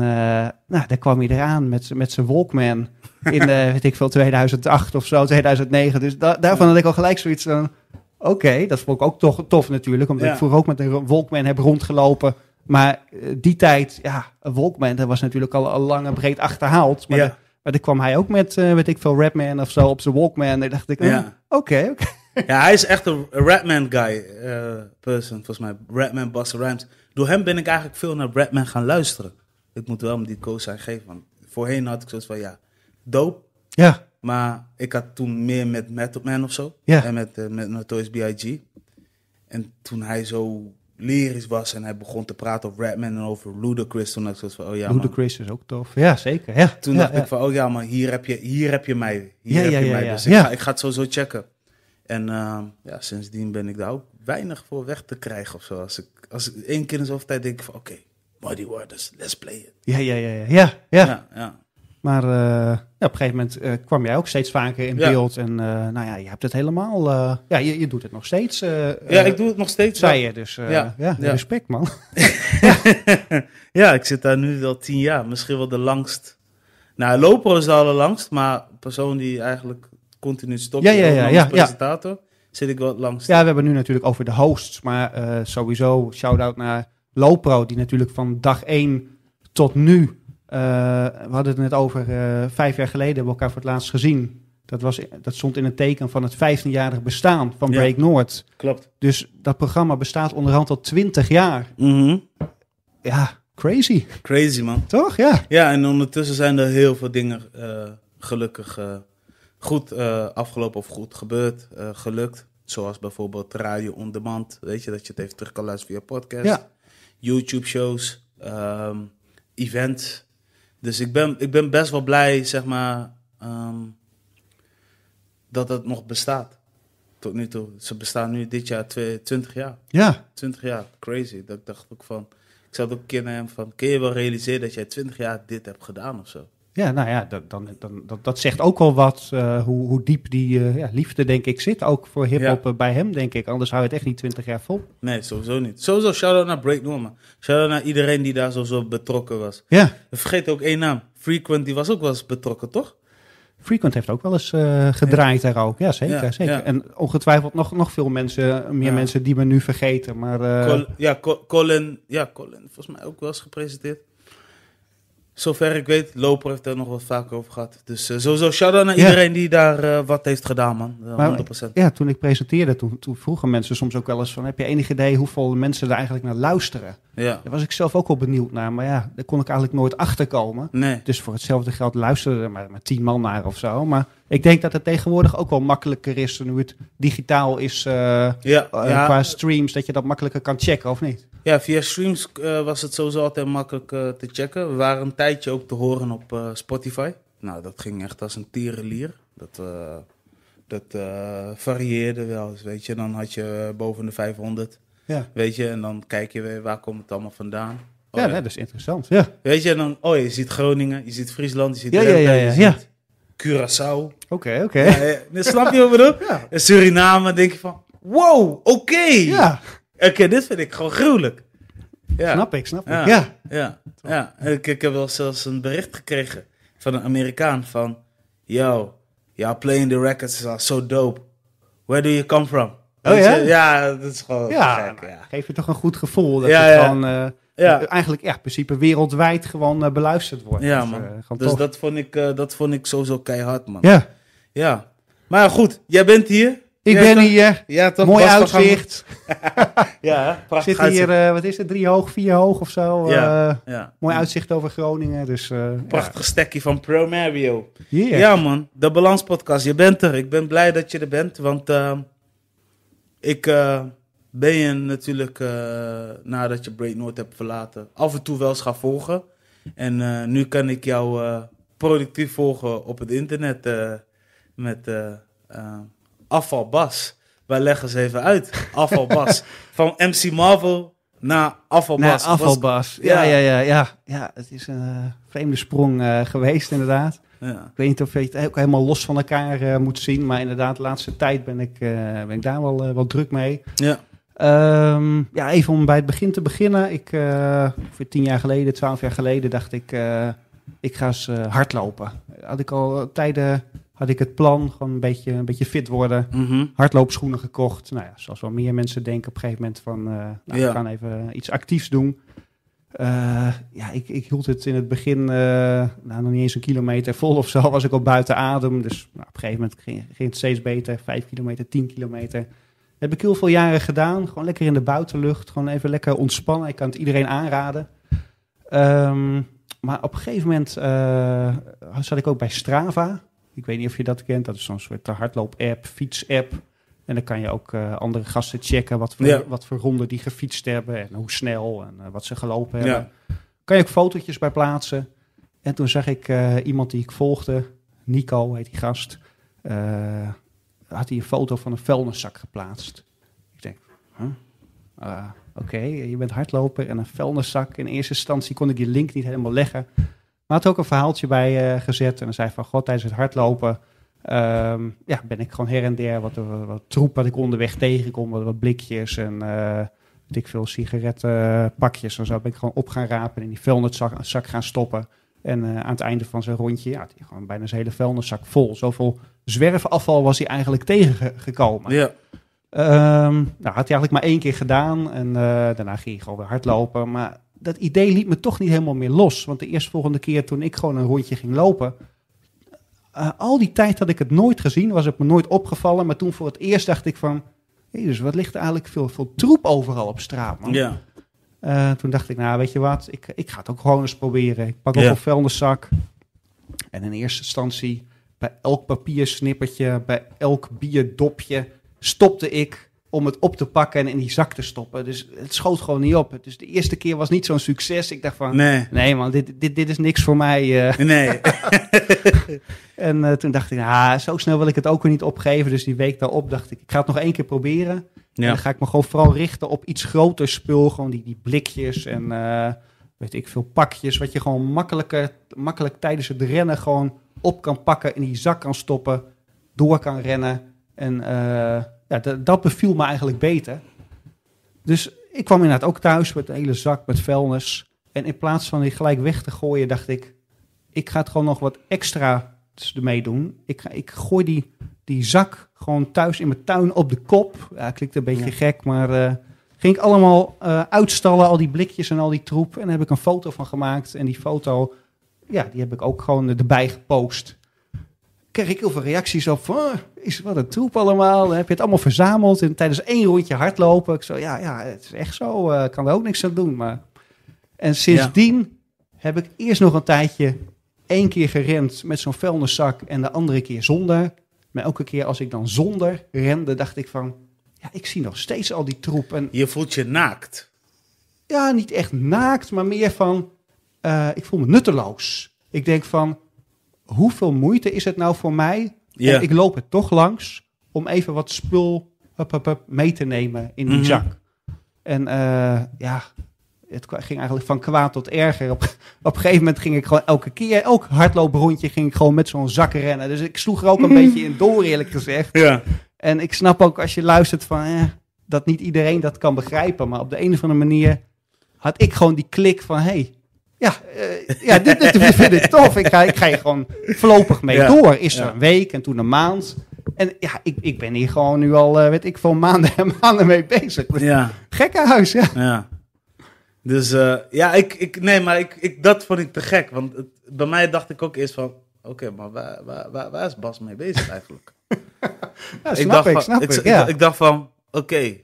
nou, daar kwam hij eraan met, met zijn Walkman in, weet ik veel, 2008 of zo, 2009. Dus da daarvan had ik al gelijk zoiets van, oké, dat vond ik ook toch tof natuurlijk. Omdat ik vroeger ook met een Walkman heb rondgelopen maar eh, die tijd, ja, Walkman, dat was natuurlijk al, een lang en breed achterhaald. Maar, maar dan kwam hij ook met, eh, weet ik veel, Rapman of zo op zijn Walkman. En dan dacht ik, hmm, oké, ja. oké. Ja, hij is echt een Rapman guy, eh, person, volgens mij. Rapman, Busta Rhymes. Door hem ben ik eigenlijk veel naar Rapman gaan luisteren. Ik moet wel hem die koos zijn geven. Want voorheen had ik zoiets van, ja, dope. Ja. Maar ik had toen meer met Metal Man of zo. Ja. En met, uh, met Notorious B.I.G. En toen hij zo lyrisch was en hij begon te praten over Redman en over Ludacris. Toen dacht ik van, oh ja. Ludacris man. is ook tof. Ja, zeker. Ja. Toen dacht ik van, oh ja, maar hier heb je, hier heb je mij. Hier heb je mij. Dus ik, ga, ik ga het sowieso checken. En ehm, ja, sindsdien ben ik daar ook weinig voor weg te krijgen of zo. Als ik, als ik één keer in zoveel tijd denk van, oké, okay, Body Waters, dus let's play it. Ja, ja, ja, ja. ja, ja. ja, maar eh, ja, op een gegeven moment eh, kwam jij ook steeds vaker in beeld. En eh, nou ja, je hebt het helemaal. ja, je, je, doet het nog steeds. ja, ik doe het nog steeds. Zei je dus. ja. respect man. ja, ik zit daar nu al tien jaar. Misschien wel de langst. Nou, Lopro is de allerlangst. Maar persoon die eigenlijk continu stopt. Ja, ja, ja. ja, presentator zit ik wel langs. Ja, we hebben nu natuurlijk over de hosts, maar sowieso shout-out naar Lopro, die natuurlijk van dag 1 tot nu eh, we hadden het net over eh, vijf jaar geleden hebben we elkaar voor het laatst gezien. Dat, was, dat stond in het teken van het 15-jarig bestaan van Break ja, Noord. Klopt. Dus dat programma bestaat onderhand al 20 jaar. Mm Ja, crazy. Crazy, man. Toch? Ja. Ja, en ondertussen zijn er heel veel dingen eh, gelukkig goed afgelopen of goed gebeurd, gelukt. Zoals bijvoorbeeld Radio On Demand. Weet je, dat je het even terug kan luisteren via podcast. Ja. YouTube-shows, um, ehm, events. Dus ik ben, ik ben best wel blij, zeg maar, ehm, dat het nog bestaat. Tot nu toe. Ze bestaan nu dit jaar 20 jaar. Ja. 20 jaar, crazy. Dat ik dacht ook van, ik zat ook een keer naar hem van, kun je wel realiseren dat jij 20 jaar dit hebt gedaan of zo? Ja, nou ja, dat, dan, dan, dat, dat zegt ook wel wat eh, hoe, hoe diep die eh, ja, liefde, denk ik, zit. Ook voor hip-hop eh, bij hem, denk ik. Anders hou je het echt niet twintig jaar vol. Nee, sowieso niet. Sowieso shout-out naar Break Norma. Shout-out naar iedereen die daar zo betrokken was. Ja. Vergeet ook één naam. Frequent, die was ook wel eens betrokken, toch? Frequent heeft ook wel eens gedraaid daar ook. Ja, zeker. zeker. En ongetwijfeld nog, nog veel mensen, meer mensen die me nu vergeten. Maar, ja, Colin, ja, Colin, volgens mij ook wel eens gepresenteerd zover ik weet, Loper heeft er nog wat vaker over gehad. Dus eh, sowieso shout-out naar iedereen die daar eh, wat heeft gedaan, man. Uh, maar, 100%. Ja, toen ik presenteerde, toen, toen, vroegen mensen soms ook wel eens van... heb je enig idee hoeveel mensen er eigenlijk naar luisteren? Ja. Daar was ik zelf ook wel benieuwd naar, maar ja, daar kon ik eigenlijk nooit achter komen. Dus voor hetzelfde geld luisterde er maar, maar tien man naar of zo. Maar ik denk dat het tegenwoordig ook wel makkelijker is nu het digitaal is eh, eh, qua streams, dat je dat makkelijker kan checken of niet? Ja, via streams eh, was het sowieso altijd makkelijk te checken. We waren een tijdje ook te horen op Spotify. Nou, dat ging echt als een tierenlier. Dat, dat varieerde wel. weet je, dan had je boven de 500. Weet je, en dan kijk je weer waar komt het allemaal vandaan. Oh, ja, Nee, dat is interessant. Ja. Weet je, en dan, oh, je ziet Groningen, je ziet Friesland, je ziet ja, ja, ja, Curaçao. Oké, oké. Ja, snap je wat ik bedoel? En Suriname, denk je van, wow, oké. Ja. Oké, dit vind ik gewoon gruwelijk. Ja. Snap ik, snap ik. Ja, ja. ja. Ik, ik, heb wel zelfs een bericht gekregen van een Amerikaan van... Yo, your playing the records are so dope. Where do you come from? Oh ja? Ja, dat is gewoon ja, gek, ja. Geef je toch een goed gevoel dat je het gewoon... Eh, eigenlijk ja, in principe wereldwijd gewoon eh, beluisterd wordt. Ja, dus, man. Eh, dus, dus dat, vond ik, dat vond ik sowieso keihard, man. Ja. Ja. Maar goed, jij bent hier. Ik ben hier. Ja, toch, Mooi uitzicht. ja, prachtig. Zit hier, wat is het, drie hoog, vier hoog of zo. Ja, Mooi uitzicht over Groningen. Dus, prachtig ja. stekje van Pro Mario. Ja man, de balanspodcast Je bent er. Ik ben blij dat je er bent, want ehm, ik eh, ben je natuurlijk eh, nadat je Break Noord hebt verlaten af en toe wel eens gaan volgen. En eh, nu kan ik jou productief volgen op het internet met Afvalbas. Wij leggen ze even uit. Afvalbas. Van MC Marvel naar Afvalbas. Naar Afvalbas. Ja, ja, ja, ja, ja. het is een vreemde sprong geweest inderdaad. Ja. Ik weet niet of je het ook helemaal los van elkaar eh, moet zien. Maar inderdaad, de laatste tijd ben ik, eh, ben ik daar wel, eh, druk mee. Ja. Ehm, ja, even om bij het begin te beginnen. Ik, voor tien jaar geleden, twaalf jaar geleden, dacht ik, ik ga eens hardlopen. Had ik al tijden had ik het plan, gewoon een beetje, een beetje fit worden. Mhm. Hardloopschoenen gekocht. Nou ja, zoals wel meer mensen denken op een gegeven moment van, uh, nou, ja. we even iets actiefs doen. Eh, ja, ik, ik, hield het in het begin uh, nou, nog niet eens een kilometer vol of zo. Was ik al buiten adem. Dus nou, op een gegeven moment ging, het steeds beter. Vijf kilometer, tien kilometer. heb ik heel veel jaren gedaan. Gewoon lekker in de buitenlucht. Gewoon even lekker ontspannen. Ik kan het iedereen aanraden. Ehm, maar op een gegeven moment eh, zat ik ook bij Strava. Ik weet niet of je dat kent. Dat is zo'n soort hardloop-app, fiets-app. En dan kan je ook eh, andere gasten checken wat voor, wat voor ronden die gefietst hebben en hoe snel en eh, wat ze gelopen hebben. Kan je ook fotootjes bij plaatsen. En toen zag ik eh, iemand die ik volgde, Nico heet die gast, had hij een foto van een vuilniszak geplaatst. Ik denk, ah, oké, je bent hardloper en een vuilniszak. In eerste instantie kon ik die link niet helemaal leggen. Maar had ook een verhaaltje bij gezet en dan zei van, god, tijdens het hardlopen Ehm, ja, ben ik gewoon her en der wat, wat, troep wat ik onderweg tegenkom, wat, blikjes en uh, ik veel sigarettenpakjes en zo. Ben ik gewoon op gaan rapen en in die vuilniszak zak gaan stoppen. En eh, aan het einde van zijn rondje, ja, die gewoon bijna zijn hele vuilniszak vol. Zoveel zwerfafval was hij eigenlijk tegengekomen. Ja. Ehm, nou, had hij eigenlijk maar één keer gedaan en eh, daarna ging hij gewoon weer hardlopen. Maar dat idee liet me toch niet helemaal meer los. Want de eerstvolgende keer toen ik gewoon een rondje ging lopen, eh, al die tijd had ik het nooit gezien, was het me nooit opgevallen. Maar toen voor het eerst dacht ik van, hey, dus wat ligt er eigenlijk veel, veel troep overal op straat, man. Ja. Eh, toen dacht ik, nou weet je wat, ik, ik ga het ook gewoon eens proberen. Ik pak ook een vuilniszak. En in eerste instantie, bij elk papiersnippertje, bij elk bierdopje, stopte ik om het op te pakken en in die zak te stoppen. Dus het schoot gewoon niet op. Dus de eerste keer was niet zo'n succes. Ik dacht van, nee, nee man, dit, dit, dit is niks voor mij. Eh. Nee. en eh, toen dacht ik, ah, zo snel wil ik het ook weer niet opgeven. Dus die week daarop dacht ik, ik ga het nog één keer proberen. Ja. En dan ga ik me gewoon vooral richten op iets groter spul. Gewoon die, die blikjes en eh, weet ik veel pakjes. Wat je gewoon makkelijker, makkelijk tijdens het rennen gewoon op kan pakken. In die zak kan stoppen. Door kan rennen. En ja, dat beviel me eigenlijk beter. Dus ik kwam inderdaad ook thuis met een hele zak met vuilnis. En in plaats van die gelijk weg te gooien, dacht ik, ik ga het gewoon nog wat extra ermee doen. Ik, ga, ik gooi die, die zak gewoon thuis in mijn tuin op de kop. Ja, klinkt een beetje gek, maar eh, ging ik allemaal uh, uitstallen, al die blikjes en al die troep. En daar heb ik een foto van gemaakt. En die foto, ja, die heb ik ook gewoon erbij gepost kreeg ik heel veel reacties op van, ah, is wat een troep allemaal. heb je het allemaal verzameld en tijdens één rondje hardlopen. Ik zo, ja, ja, het is echt zo. Uh, kan er ook niks aan doen. Maar... En sindsdien heb ik eerst nog een tijdje één keer gerend met zo'n vuilniszak en de andere keer zonder. Maar elke keer als ik dan zonder rende, dacht ik van, ja, ik zie nog steeds al die troep. En... Je voelt je naakt. Ja, niet echt naakt, maar meer van, eh, ik voel me nutteloos. Ik denk van, hoeveel moeite is het nou voor mij? Ja. ik loop het toch langs om even wat spul hup, hup, mee te nemen in die mhm. zak. En eh, ja, het ging eigenlijk van kwaad tot erger. Op, op een gegeven moment ging ik gewoon elke keer, elk hardlooprondje ging ik gewoon met zo'n zak rennen. Dus ik sloeg er ook een beetje in door, eerlijk gezegd. Ja. En ik snap ook als je luistert van, eh, dat niet iedereen dat kan begrijpen. Maar op de een of andere manier had ik gewoon die klik van, hey, ja, eh, ja dit, dit, vind ik tof. Ik ga, ik ga hier gewoon voorlopig mee door. Is er een week en toen een maand. En ja, ik, ik ben hier gewoon nu al, eh, weet ik veel, maanden en maanden mee bezig. Ja. Gekkenhuis, ja. ja. Dus eh, ja, ik, ik, nee, maar ik, ik, dat vond ik te gek. Want bij mij dacht ik ook eerst van, oké, maar waar, waar, waar, is Bas mee bezig eigenlijk? ja, ik dacht ik, van, snap ik, ja. ik, dacht van, oké, ik,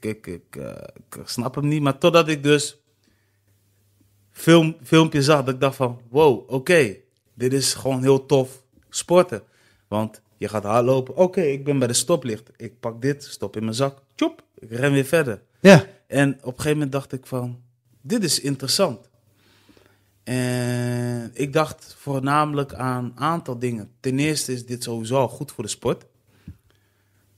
ik, ik, ik snap hem niet. Maar totdat ik dus film, filmpje zag, dat ik dacht van, wow, oké, dit is gewoon heel tof sporten. Want je gaat lopen. oké, ik ben bij de stoplicht. Ik pak dit, stop in mijn zak, tjop, ik ren weer verder. Ja. En op een gegeven moment dacht ik van, dit is interessant. En ik dacht voornamelijk aan een aantal dingen. Ten eerste is dit sowieso al goed voor de sport.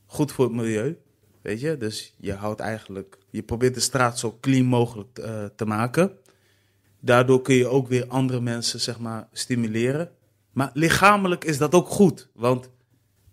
Goed voor het milieu. Weet je, dus je houdt eigenlijk, je probeert de straat zo clean mogelijk eh, te maken. Daardoor kun je ook weer andere mensen zeg maar, stimuleren. Maar lichamelijk is dat ook goed. Want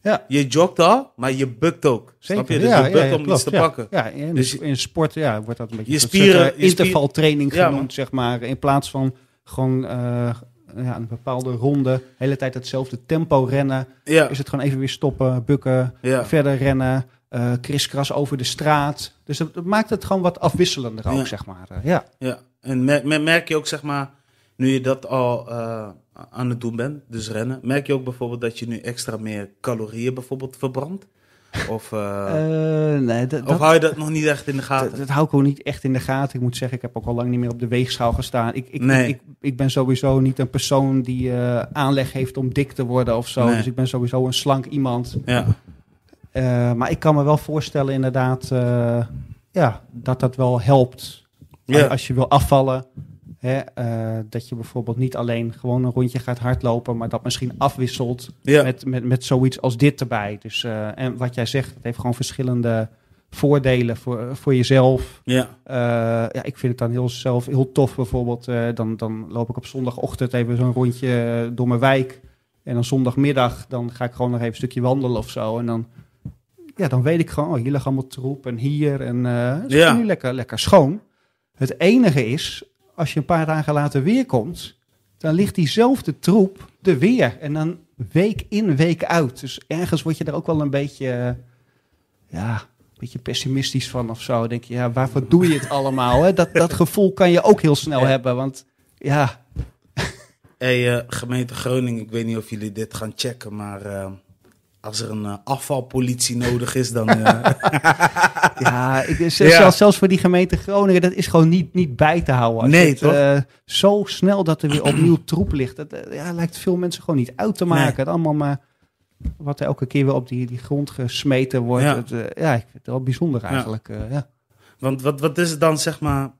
ja. je jogt al, maar je bukt ook. Snap je? Dus je bukt om iets te pakken. Ja, in, dus, in sport ja, wordt dat een beetje... Je spieren... Uh, intervaltraining genoemd, zeg maar. In plaats van gewoon... Eh, ja, een bepaalde ronde, de hele tijd hetzelfde tempo rennen. Is het gewoon even weer stoppen, bukken, verder rennen uh, kriskras over de straat. Dus dat, maakt het gewoon wat afwisselender ook, zeg maar. Eh, ja. ja, en merk je ook, zeg maar, nu je dat al eh, aan het doen bent, dus rennen, merk je ook bijvoorbeeld dat je nu extra meer calorieën bijvoorbeeld verbrandt? Of, nee, of hou je dat nog niet echt in de gaten? Dat, hou ik ook niet echt in de gaten. Ik moet zeggen, ik heb ook al lang niet meer op de weegschaal gestaan. Ik, ik, ik, ben sowieso niet een persoon die aanleg heeft om dik te worden of zo. Dus ik ben sowieso een slank iemand. Ja. Eh, maar ik kan me wel voorstellen inderdaad eh, ja, dat dat wel helpt. Ja. Als je wil afvallen, hè, eh, dat je bijvoorbeeld niet alleen gewoon een rondje gaat hardlopen, maar dat misschien afwisselt met, met, met zoiets als dit erbij. Dus, en wat jij zegt, het heeft gewoon verschillende voordelen voor, voor jezelf. Ja. ja, ik vind het dan heel zelf heel tof bijvoorbeeld. dan, dan loop ik op zondagochtend even zo'n rondje door mijn wijk. En dan zondagmiddag dan ga ik gewoon nog even een stukje wandelen of zo. En dan ja, dan weet ik gewoon, oh, hier lag allemaal troep en hier. En eh, het is nu lekker, lekker schoon. Het enige is, als je een paar dagen later weer komt, dan ligt diezelfde troep er weer. En dan week in, week uit. Dus ergens word je daar ook wel een beetje, ja, een beetje pessimistisch van of zo. Dan denk je, ja, waarvoor doe je het allemaal? Hè? Dat, dat gevoel kan je ook heel snel hebben, want ja. hey, eh, gemeente Groningen, ik weet niet of jullie dit gaan checken, maar... Eh, als er een eh, afvalpolitie nodig is, dan. Eh, ja, ik, zelfs, zelfs voor die gemeente Groningen, dat is gewoon niet, niet bij te houden. Als nee, het, toch? Eh, zo snel dat er weer opnieuw troep ligt. Dat ja, lijkt veel mensen gewoon niet uit te maken. Het allemaal maar wat er elke keer weer op die, die grond gesmeten wordt. Ja, ik vind het wel bijzonder eigenlijk. ja. Want wat, wat is het dan, zeg maar.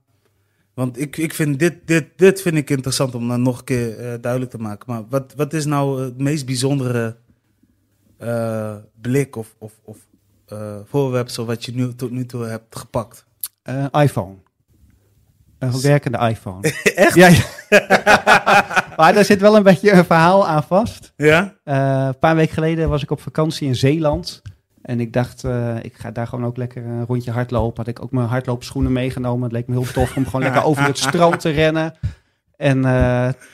Want ik, ik vind dit, dit, dit vind ik interessant om dan nog een keer duidelijk te maken. Maar wat, wat is nou het meest bijzondere eh, blik of, of, of uh, voorwerpsel wat je nu, tot nu toe hebt gepakt? Eh, iPhone. Een werkende iPhone. Echt? Ja, ja. maar daar zit wel een beetje een verhaal aan vast. Ja? een paar weken geleden was ik op vakantie in Zeeland. En ik dacht, ik ga daar gewoon ook lekker een rondje hardlopen. Had ik ook mijn hardloopschoenen meegenomen. Het leek me heel tof om gewoon lekker over het strand te rennen. En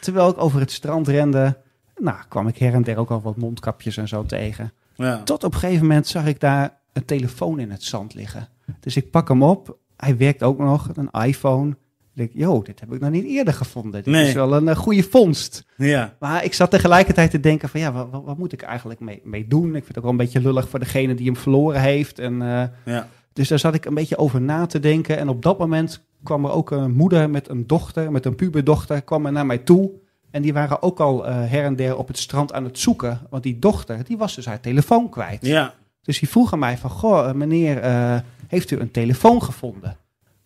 terwijl ik over het strand rende, nou, kwam ik her en der ook al wat mondkapjes en zo tegen. Ja. Tot op een gegeven moment zag ik daar een telefoon in het zand liggen. Dus ik pak hem op. Hij werkt ook nog, een iPhone. Ik denk, dit heb ik nog niet eerder gevonden. Dit nee. is wel een eh, goede vondst. Ja. Maar ik zat tegelijkertijd te denken van, ja, wat, wat, moet ik eigenlijk mee, mee, doen? Ik vind het ook wel een beetje lullig voor degene die hem verloren heeft. En, eh, ja. Dus daar zat ik een beetje over na te denken. En op dat moment kwam er ook een moeder met een dochter, met een puberdochter, kwam er naar mij toe. En die waren ook al eh, her en der op het strand aan het zoeken. Want die dochter, die was dus haar telefoon kwijt. Ja. Dus die vroeg aan mij van, goh, eh, meneer, eh, heeft u een telefoon gevonden?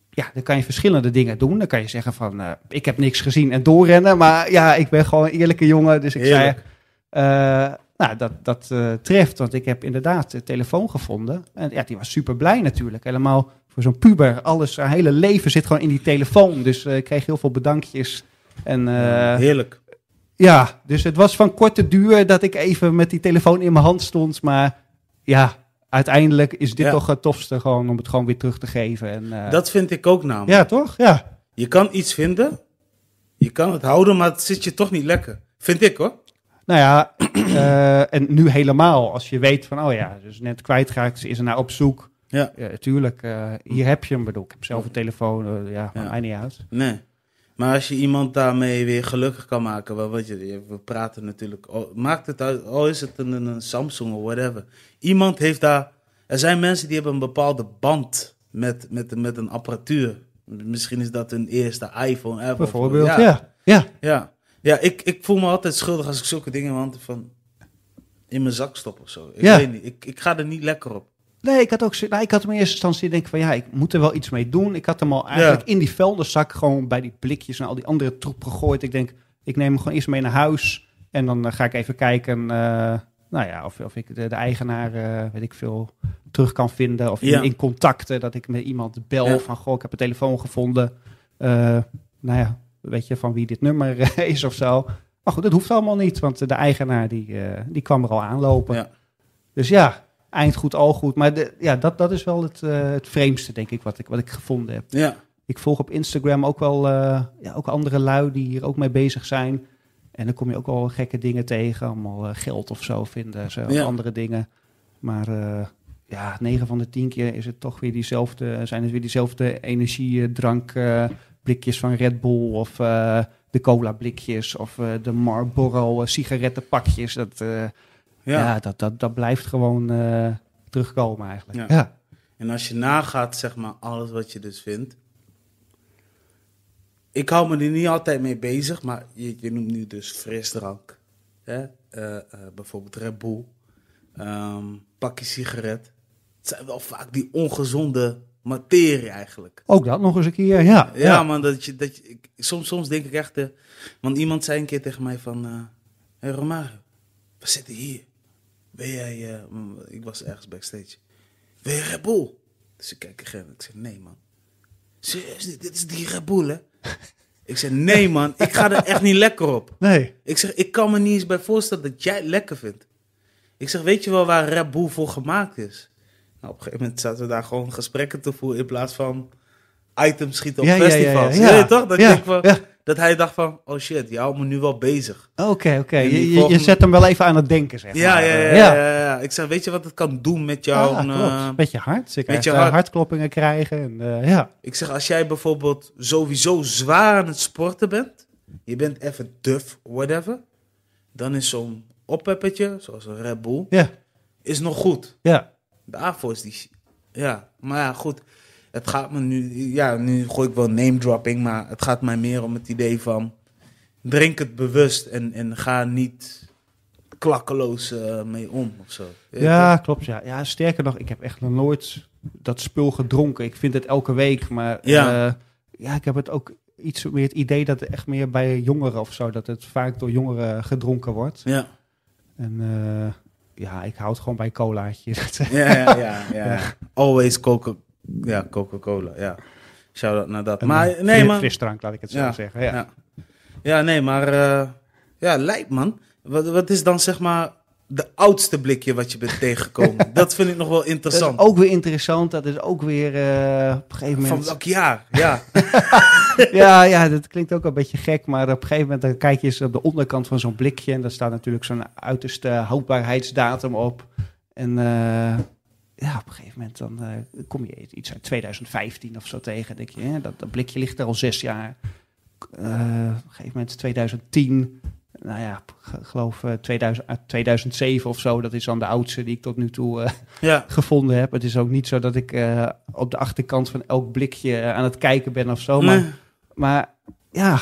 Ja, dan kan je verschillende dingen doen. Dan kan je zeggen van, ik heb niks gezien en doorrennen. Maar ja, ik ben gewoon een eerlijke jongen. Dus ik Heerlijk. zei, nou, dat, dat treft. Want ik heb inderdaad de telefoon gevonden. En ja, die was super blij natuurlijk. Helemaal voor zo'n puber. Alles, haar hele leven zit gewoon in die telefoon. Dus ik kreeg heel veel bedankjes en, eh, Heerlijk. Ja, dus het was van korte duur dat ik even met die telefoon in mijn hand stond. Maar ja, uiteindelijk is dit toch het tofste gewoon om het gewoon weer terug te geven. En, eh, dat vind ik ook namelijk. Ja, toch? Ja. Je kan iets vinden, je kan het houden, maar het zit je toch niet lekker. Vind ik hoor. Nou ja, eh, en nu helemaal. Als je weet van, oh ja, dus net kwijtgeraakt, ze is er naar op zoek. Ja. tuurlijk, hier heb je hem. bedoel, ik heb zelf een telefoon, ja, ja. mij niet uit. Nee. Maar als je iemand daarmee weer gelukkig kan maken, wel, wat je, we praten natuurlijk, maakt het uit, al is het een, een Samsung of whatever. Iemand heeft daar, er zijn mensen die hebben een bepaalde band met, met, met een apparatuur. Misschien is dat hun eerste iPhone, Bijvoorbeeld, ja. ja. Ja, ja. ik, ik voel me altijd schuldig als ik zulke dingen want van in mijn zak stop of zo. Ik weet niet, ik, ik ga er niet lekker op. Nee, ik had, ook, nou, ik had hem in eerste instantie denken van ja, ik moet er wel iets mee doen. Ik had hem al eigenlijk in die vuilniszak gewoon bij die blikjes en al die andere troep gegooid. Ik denk, ik neem hem gewoon eerst mee naar huis en dan eh, ga ik even kijken uh, nou ja, of, of ik de, eigenaar, eh, weet ik veel, terug kan vinden. Of in, contacten, dat ik met iemand bel van goh, ik heb een telefoon gevonden. nou ja, weet je van wie dit nummer is of zo. Maar goed, dat hoeft allemaal niet, want de eigenaar die, die kwam er al aanlopen. Dus ja, eind goed, al goed. Maar de, ja, dat, dat is wel het, uh, het vreemdste, denk ik wat, ik, wat ik gevonden heb. Ja. Ik volg op Instagram ook wel eh, ja, ook andere lui die hier ook mee bezig zijn. En dan kom je ook wel gekke dingen tegen. Allemaal eh, geld of zo vinden ze, andere dingen. Maar ja, negen van de tien keer is het toch weer diezelfde, zijn het weer diezelfde energiedrank blikjes van Red Bull of de cola blikjes of de Marlboro sigarettenpakjes. Dat, ja, dat, dat, dat blijft gewoon eh, terugkomen eigenlijk. Ja. En als je nagaat, zeg maar, alles wat je dus vindt. Ik hou me er niet altijd mee bezig, maar je, je noemt nu dus frisdrank. Hè? Eh, eh, bijvoorbeeld Red Bull. Um, ehm, pakje sigaret. Het zijn wel vaak die ongezonde materie eigenlijk. Ook dat nog eens een keer, ja. Ja, man, dat je, dat je, ik, soms, soms denk ik echt... want iemand zei een keer tegen mij van... Hé hey Romario, we zitten hier. Ben jij... Eh, mm, ik was ergens backstage. Wil je Red Bull? Dus ik kijk Ik zeg, nee man. Serieus, dit is die Red Bull hè? ik zeg, nee man, ik ga er echt niet lekker op. Nee. Ik zeg, ik kan me niet eens bij voorstellen dat jij het lekker vindt. Ik zeg, weet je wel waar Red Bull voor gemaakt is? Nou, op een gegeven moment zaten we daar gewoon gesprekken te voeren in plaats van items schieten op festivals. Ja, ja, toch? Dat ik van, dat hij dacht van, oh shit, je houdt me nu wel bezig. Oké, oké. Je, je, zet hem wel even aan het denken, zeg maar. Ja, ja, ja. ja. Ik zeg weet je wat het kan doen met jouw. Ah, eh, met je hart. Ze met je eh, hart. hartkloppingen krijgen. En, eh, ja. Ik zeg, als jij bijvoorbeeld sowieso zwaar aan het sporten bent, je bent even duf, whatever, dan is zo'n oppeppertje, zoals een Red Bull, ja. is nog goed. Ja. Daarvoor is die... Ja, maar ja, goed het gaat me nu, ja, nu gooi ik wel name dropping, maar het gaat mij meer om het idee van drink het bewust en, en ga niet klakkeloos eh, mee om of zo. Ja, klopt. Ja. ja, sterker nog, ik heb echt nog nooit dat spul gedronken. Ik vind het elke week, maar ja, eh, ja ik heb het ook iets meer het idee dat het echt meer bij jongeren of zo, dat het vaak door jongeren gedronken wordt. Ja. En eh, ja, ik houd gewoon bij colaatjes. Ja, ja, ja. ja. Always coca ja, Coca-Cola, ja. Shout-out naar dat. Een, maar, nee, man. frisdrank, laat ik het zo zeggen. Ja. ja. Ja. nee, maar... Uh, ja, lijkt man. Wat, wat is dan, zeg maar, de oudste blikje wat je bent tegengekomen? dat vind ik nog wel interessant. Dat is ook weer interessant. Dat is ook weer eh, op een gegeven moment... Van welk jaar, ja. ja, ja, dat klinkt ook een beetje gek. Maar op een gegeven moment dan kijk je eens op de onderkant van zo'n blikje. En daar staat natuurlijk zo'n uiterste houdbaarheidsdatum op. En... Eh, ja, op een gegeven moment dan eh, kom je iets uit 2015 of zo tegen. denk je, hè, dat, dat, blikje ligt er al zes jaar. Eh, op een gegeven moment 2010, nou ja, geloof 2000, eh, 2007 of zo. Dat is dan de oudste die ik tot nu toe gevonden heb. Het is ook niet zo dat ik op de achterkant van elk blikje aan het kijken ben of zo. Maar, maar ja,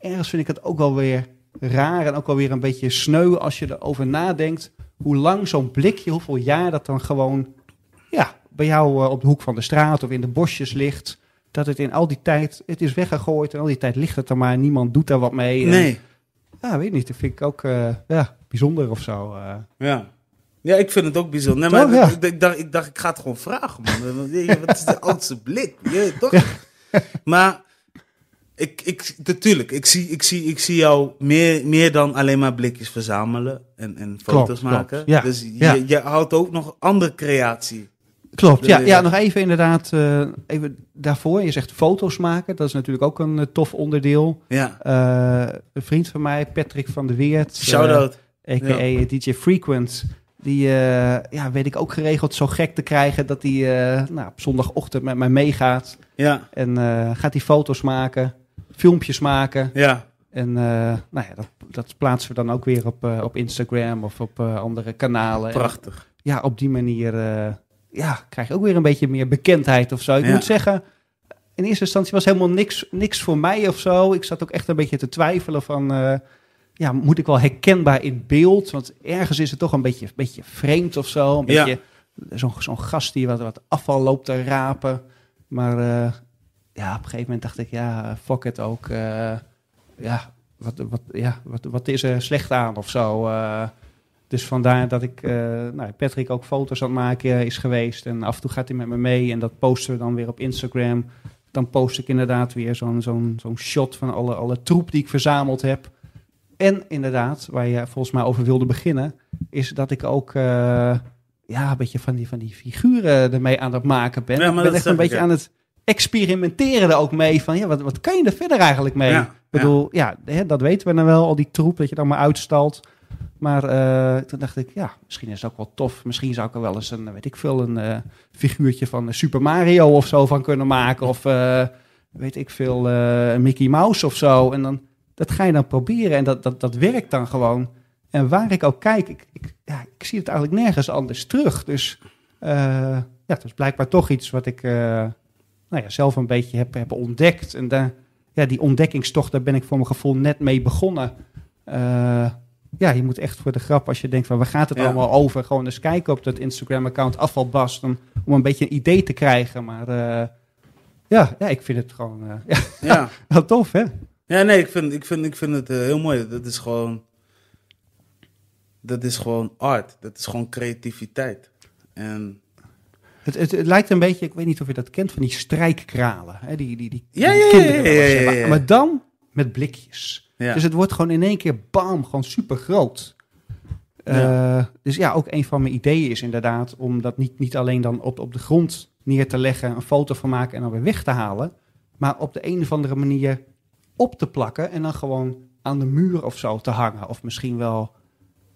ergens vind ik het ook wel weer raar en ook wel weer een beetje sneu als je erover nadenkt hoe lang zo'n blikje, hoeveel jaar dat dan gewoon ja, bij jou eh, op de hoek van de straat of in de bosjes ligt. Dat het in al die tijd, het is weggegooid en al die tijd ligt het er maar. Niemand doet daar wat mee. Nee. ja, weet niet. Dat vind ik ook eh, ja, bijzonder of zo. Eh. Ja. Ja, ik vind het ook bijzonder. Nee, maar oh, ik, dacht, ik dacht, ik ga het gewoon vragen, man. Wat is de oudste blik? Je, toch? Maar ik, ik, natuurlijk, ik zie, ik zie, ik zie jou meer, meer dan alleen maar blikjes verzamelen en, en foto's maken. Ja. Dus Je, je houdt ook nog andere creatie Klopt, ja, ja, nog even inderdaad, uh, even daarvoor, je zegt foto's maken, dat is natuurlijk ook een eh, tof onderdeel. Ja. Eh, een vriend van mij, Patrick van der Weert. Shout-out. A.k.a. Ja. DJ Frequent, die ja, weet ik ook geregeld zo gek te krijgen dat hij nou, op zondagochtend met mij meegaat. Ja. En gaat hij foto's maken, filmpjes maken. Ja. En nou ja, dat, dat, plaatsen we dan ook weer op, op Instagram of op andere kanalen. Prachtig. ja, op die manier ja, krijg je ook weer een beetje meer bekendheid of zo. Ik moet zeggen, in eerste instantie was helemaal niks, niks voor mij of zo. Ik zat ook echt een beetje te twijfelen van... Eh, ja, moet ik wel herkenbaar in beeld? Want ergens is het toch een beetje, een beetje vreemd of zo. Een beetje zo'n gast die wat, wat afval loopt te rapen. Maar eh, ja, op een gegeven moment dacht ik, ja, fuck het ook. Eh, ja, wat, wat, ja wat, wat is er slecht aan of zo? Dus vandaar dat ik, eh, nou, Patrick ook foto's aan het maken is geweest. En af en toe gaat hij met me mee en dat posten we dan weer op Instagram. Dan post ik inderdaad weer zo'n shot van alle, alle troep die ik verzameld heb. En inderdaad, waar je volgens mij over wilde beginnen, is dat ik ook eh, ja, een beetje van die, van die figuren ermee aan het maken ben. ik ben echt een beetje aan het experimenteren er ook mee. Van ja, wat, wat kan je er verder eigenlijk mee? ik bedoel, ja, hè, dat weten we dan nou wel, al die troep dat je dan maar uitstalt. Maar eh, toen dacht ik, ja, misschien is het ook wel tof. Misschien zou ik er wel eens een, weet ik veel, een eh, figuurtje van eh, Super Mario of zo van kunnen maken. Of weet ik veel, Mickey Mouse of zo. En dan, dat ga je dan proberen en dat, dat, dat werkt dan gewoon. En waar ik ook kijk, ik, ik, ja, ik zie het eigenlijk nergens anders terug. Dus ja, het is blijkbaar toch iets wat ik nou ja, zelf een beetje heb, heb ontdekt. En daar, ja, die ontdekkingstocht, daar ben ik voor mijn gevoel net mee begonnen. Ja, je moet echt voor de grap, als je denkt van waar gaat het allemaal over, gewoon eens kijken op dat Instagram-account Afvalbast om, om een beetje een idee te krijgen. Maar eh, ja, ja, ik vind het gewoon eh, ja, ja. wel tof, hè? Ja, nee, ik vind, ik vind, ik vind het eh, heel mooi. Dat is gewoon, dat is gewoon art. Dat is gewoon creativiteit. En het, het, het, lijkt een beetje, ik weet niet of je dat kent, van die strijkkralen. Hè? Die, die, die, ja, ja, ja, ja, Maar dan met blikjes. Dus het wordt gewoon in één keer bam, gewoon super groot. Eh, dus ja, ook een van mijn ideeën is inderdaad om dat niet, niet alleen dan op, op de grond neer te leggen, een foto van maken en dan weer weg te halen, maar op de een of andere manier op te plakken en dan gewoon aan de muur of zo te hangen. Of misschien wel,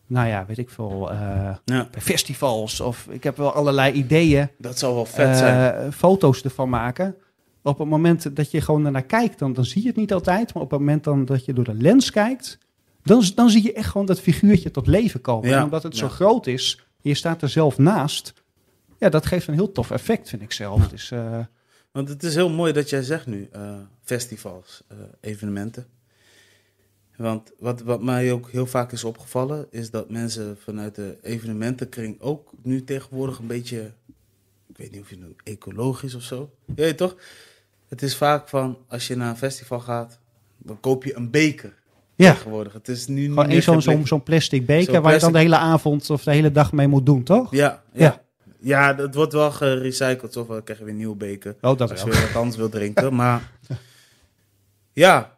nou ja, weet ik veel, eh, bij festivals of ik heb wel allerlei ideeën. Dat zou wel vet zijn. Eh, foto's ervan maken op het moment dat je gewoon naar kijkt, dan, dan zie je het niet altijd. Maar op het moment dan dat je door de lens kijkt, dan, dan zie je echt gewoon dat figuurtje tot leven komen. En omdat het zo groot is, je staat er zelf naast. Ja, dat geeft een heel tof effect, vind ik zelf. Dus, eh, Want het is heel mooi dat jij zegt nu, eh, festivals, eh, evenementen. Want wat, wat mij ook heel vaak is opgevallen, is dat mensen vanuit de evenementenkring ook nu tegenwoordig een beetje ik weet niet of je het ecologisch of zo. Je toch? het is vaak van, als je naar een festival gaat, dan koop je een beker. Ja. Tegenwoordig. Het is nu Gewoon niet zo'n zo'n plastic beker waar je dan de hele avond of de hele dag mee moet doen, toch? Ja, ja. ja. het wordt wel gerecycled, of dan krijg je weer een nieuwe beker. Oh, dat als je weer wat anders wil drinken. Maar ja,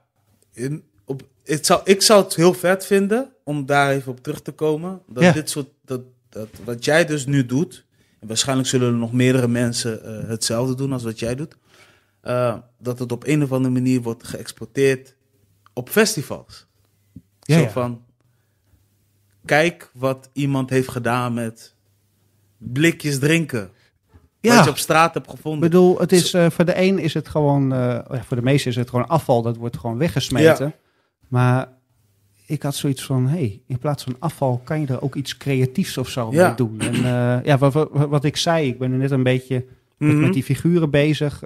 op, zou, ik zou het heel vet vinden om daar even op terug te komen. Dat dit soort, dat, dat, wat jij dus nu doet, waarschijnlijk zullen er nog meerdere mensen eh, hetzelfde doen als wat jij doet. Eh, dat het op een of andere manier wordt geëxporteerd op festivals. Ja, Zo van, kijk wat iemand heeft gedaan met blikjes drinken. Ja. Wat je op straat hebt gevonden. Ik bedoel, het is, eh, voor de een is het gewoon, eh, voor de meeste is het gewoon afval, dat wordt gewoon weggesmeten. Maar ik had zoiets van, hey, in plaats van afval kan je er ook iets creatiefs of zo mee doen. En ja, wat, ik zei, ik ben er net een beetje met, met, mhm. die figuren bezig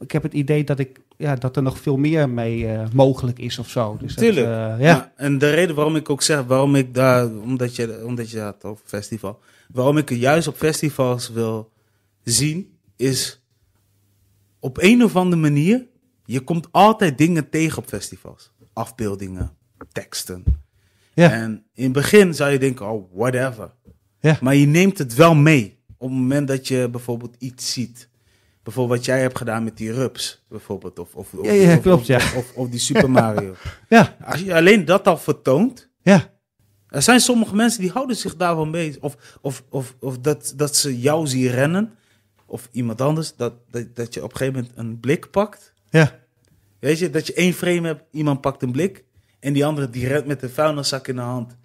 ik heb het idee dat, ik, ja, dat er nog veel meer mee eh, mogelijk is of zo. Dus Tuurlijk. Eh, ja. ja. En de reden waarom ik ook zeg, waarom ik daar, omdat je, omdat je dat over festival, waarom ik het juist op festivals wil zien, is op een of andere manier, je komt altijd dingen tegen op festivals. Afbeeldingen, teksten. Ja. En in het begin zou je denken, oh, whatever. Ja. Maar je neemt het wel mee. Op het moment dat je bijvoorbeeld iets ziet bijvoorbeeld wat jij hebt gedaan met die rups, bijvoorbeeld. Of, of, of, ja, klopt, ja. Of, of, die Super Mario. ja. Als je alleen dat al vertoont. Ja. Er zijn sommige mensen die houden zich daarvan mee. Of, of, of, of dat, dat ze jou zien rennen. Of iemand anders. Dat, dat, dat je op een gegeven moment een blik pakt. Ja. Weet je, dat je één frame hebt. Iemand pakt een blik. En die andere die rent met een vuilniszak in de hand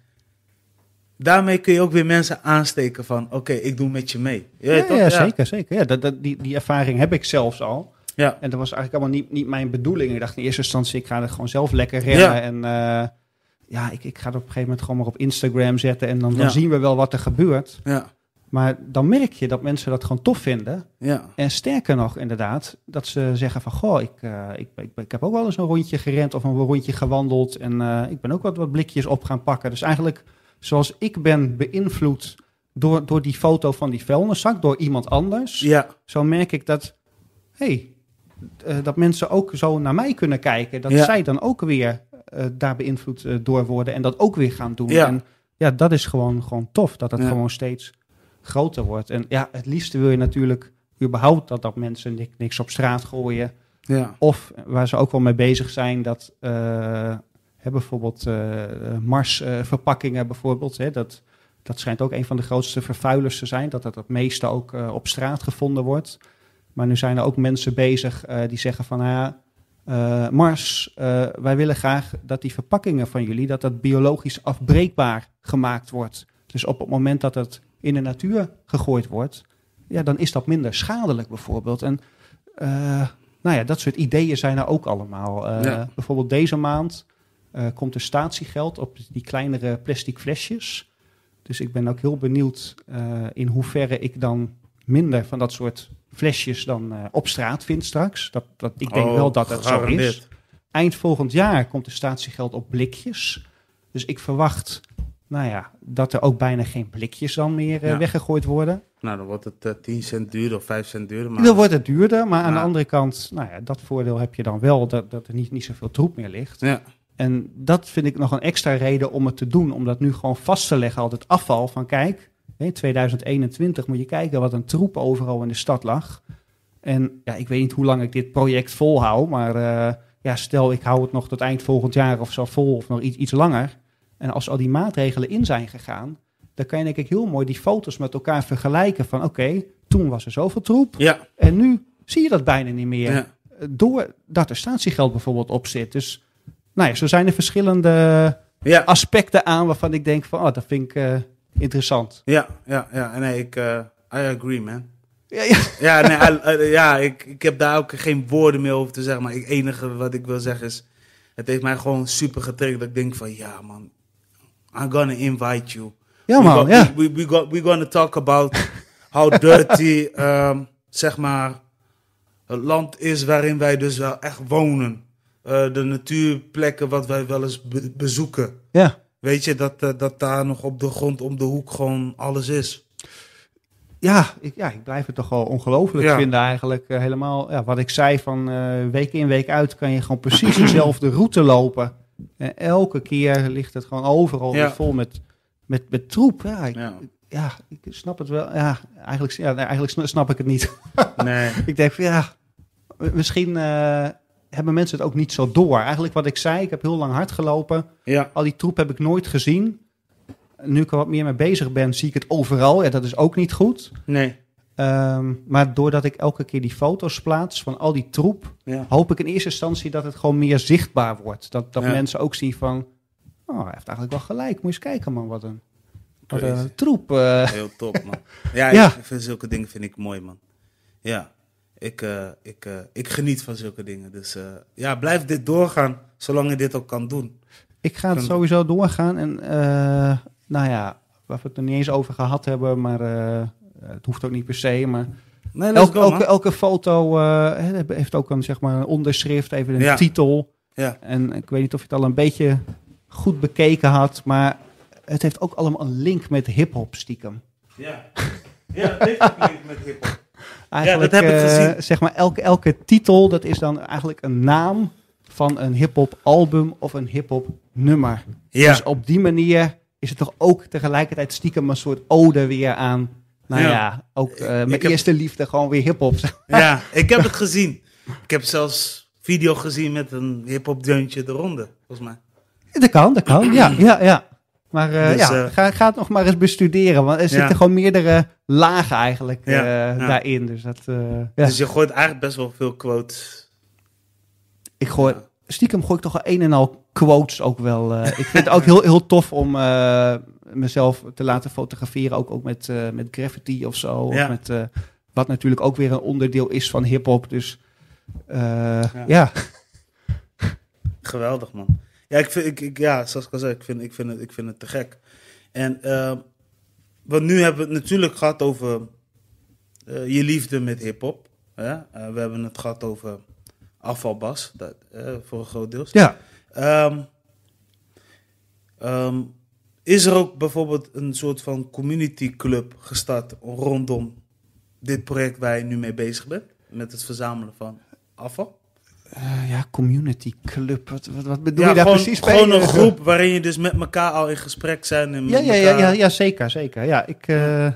daarmee kun je ook weer mensen aansteken van... oké, ik doe met je mee. Je ja, toch? ja, zeker, zeker. Ja, dat, dat, die, die ervaring heb ik zelfs al. Ja. En dat was eigenlijk allemaal niet, niet mijn bedoeling. Ik dacht in eerste instantie, ik ga er gewoon zelf lekker rennen. En eh, ja, ik, ik ga het op een gegeven moment gewoon maar op Instagram zetten... en dan, dan zien we wel wat er gebeurt. Ja. Maar dan merk je dat mensen dat gewoon tof vinden. Ja. En sterker nog, inderdaad, dat ze zeggen van... goh, ik, eh, ik, ik, ik, heb ook wel eens een rondje gerend of een rondje gewandeld... en eh, ik ben ook wat, wat blikjes op gaan pakken. Dus eigenlijk zoals ik ben beïnvloed door, door die foto van die vuilniszak, door iemand anders, ja. zo merk ik dat, hey, eh, dat mensen ook zo naar mij kunnen kijken. Dat zij dan ook weer eh, daar beïnvloed eh, door worden en dat ook weer gaan doen. Ja. En ja, dat is gewoon, gewoon tof, dat het gewoon steeds groter wordt. En ja, het liefste wil je natuurlijk überhaupt dat, dat mensen niks, op straat gooien. Ja. Of waar ze ook wel mee bezig zijn, dat Hè, bijvoorbeeld uh, Mars-verpakkingen, bijvoorbeeld. Hè, dat, dat schijnt ook een van de grootste vervuilers te zijn, dat dat het meeste ook eh, op straat gevonden wordt. Maar nu zijn er ook mensen bezig die zeggen van ja, ah, Mars, wij willen graag dat die verpakkingen van jullie, dat dat biologisch afbreekbaar gemaakt wordt. Dus op het moment dat het in de natuur gegooid wordt, ja, dan is dat minder schadelijk bijvoorbeeld. En nou ja, dat soort ideeën zijn er ook allemaal. Bijvoorbeeld deze maand eh, komt er statiegeld op die kleinere plastic flesjes. Dus ik ben ook heel benieuwd eh, in hoeverre ik dan minder van dat soort flesjes dan eh, op straat vind straks. Dat, dat, ik denk oh, wel dat dat zo is. Eind volgend jaar komt er statiegeld op blikjes. Dus ik verwacht nou ja, dat er ook bijna geen blikjes dan meer weggegooid worden. Nou, dan wordt het 10 cent duurder of 5 cent duurder. Maar... Dan wordt het duurder, maar aan de andere kant, nou ja, dat voordeel heb je dan wel, dat, dat er niet, niet zoveel troep meer ligt. Ja. En dat vind ik nog een extra reden om het te doen. Om dat nu gewoon vast te leggen, altijd afval. Van kijk, 2021 moet je kijken wat een troep overal in de stad lag. En ja, ik weet niet hoe lang ik dit project volhoud. Maar eh, ja, stel ik hou het nog tot eind volgend jaar of zo vol. Of nog iets, iets langer. En als al die maatregelen in zijn gegaan. Dan kan je denk ik heel mooi die foto's met elkaar vergelijken. Van oké, toen was er zoveel troep. Ja. En nu zie je dat bijna niet meer. Ja. Doordat er statiegeld bijvoorbeeld op zit. Dus nou zo zijn er verschillende ja. aspecten aan waarvan ik denk van, oh, dat vind ik eh, interessant. Ja, ja, ja. Nee, ik, eh, I agree, man. Ja, ja. ja, nee, eh, ja ik, ik heb daar ook geen woorden meer over te zeggen. Maar het enige wat ik wil zeggen is, het heeft mij gewoon super getriggerd. Dat ik denk van, ja man, I'm gonna invite you. Ja man, we, we, we, gonna talk about how dirty, ehm, zeg maar, het land is waarin wij dus wel echt wonen. Eh, de natuurplekken wat wij wel eens bezoeken. Ja. Weet je, dat, eh, dat daar nog op de grond om de hoek gewoon alles is. Ja, ik, ja, ik blijf het toch wel ongelooflijk vinden eigenlijk. Eh, helemaal ja, wat ik zei van week in, week uit kan je gewoon precies dezelfde route lopen. En elke keer ligt het gewoon overal vol met, met, met troep. Ja, ik, ja ik snap het wel. Ja, eigenlijk, ja, eigenlijk snap ik het niet. Nee. ik denk van ja, misschien hebben mensen het ook niet zo door. Eigenlijk wat ik zei, ik heb heel lang hard gelopen. Ja. Al die troep heb ik nooit gezien. Nu ik er wat meer mee bezig ben, zie ik het overal. Ja, dat is ook niet goed. Nee. Ehm, maar doordat ik elke keer die foto's plaats van al die troep, hoop ik in eerste instantie dat het gewoon meer zichtbaar wordt. Dat, dat mensen ook zien van, oh, hij heeft eigenlijk wel gelijk. Moet je eens kijken man, wat een, wat een troep. Eh. Heel top man. Ja, ja. zulke dingen vind ik mooi man. Ja, ik, eh, ik, eh, ik geniet van zulke dingen. Dus eh, ja, blijf dit doorgaan, zolang je dit ook kan doen. Ik ga het sowieso doorgaan. En nou ja, waar we het er niet eens over gehad hebben, maar het hoeft ook niet per se. Maar elke, elke, foto heeft ook een, zeg maar, een onderschrift, even een titel. Ja. En ik weet niet of je het al een beetje goed bekeken had, maar het heeft ook allemaal een link met hip-hop stiekem. Ja, ja het een link met hip ja, dat heb ik eh, gezien. Zeg maar, elke, elke titel, dat is dan eigenlijk een naam van een hip-hop album of een hip-hop nummer. Dus op die manier is het toch ook tegelijkertijd stiekem een soort ode weer aan. Nou ja, ook uh, mijn eerste liefde, gewoon weer hip-hop. Ja, ik heb het gezien. Ik heb zelfs video gezien met een hip-hop deuntje eronder, volgens mij. Dat kan, dat kan. Ja, ja, ja. Maar eh, dus, ja, eh, ga, het nog maar eens bestuderen. Want er zitten gewoon meerdere lagen eigenlijk eh, daarin. Dus, dat, dus je gooit eigenlijk best wel veel quotes. Ik gooi, stiekem gooi ik toch al een en al quotes ook wel. ik vind het ook heel, heel tof om mezelf te laten fotograferen. Ook, ook met, met graffiti of zo. Of met, wat natuurlijk ook weer een onderdeel is van hip-hop. Dus ja. Geweldig man. Ja, ik vind, ik, ik, ja zoals ik al zei, ik vind, ik, vind het, ik vind het te gek. En uh, nu hebben we het natuurlijk gehad over eh, je liefde met hip-hop. Eh, we hebben het gehad over afvalbas, dat, eh, voor een groot deel. Ja. Ehm, ehm, is er ook bijvoorbeeld een soort van community club gestart rondom dit project waar je nu mee bezig bent? Met het verzamelen van afval? Eh, ja, community club. Wat, wat, wat bedoel je daar precies gewoon Gewoon een eh, groep waarin je dus met elkaar al in gesprek zijn. ja, ja, ja, ja, ja, zeker, zeker. Ja, ik,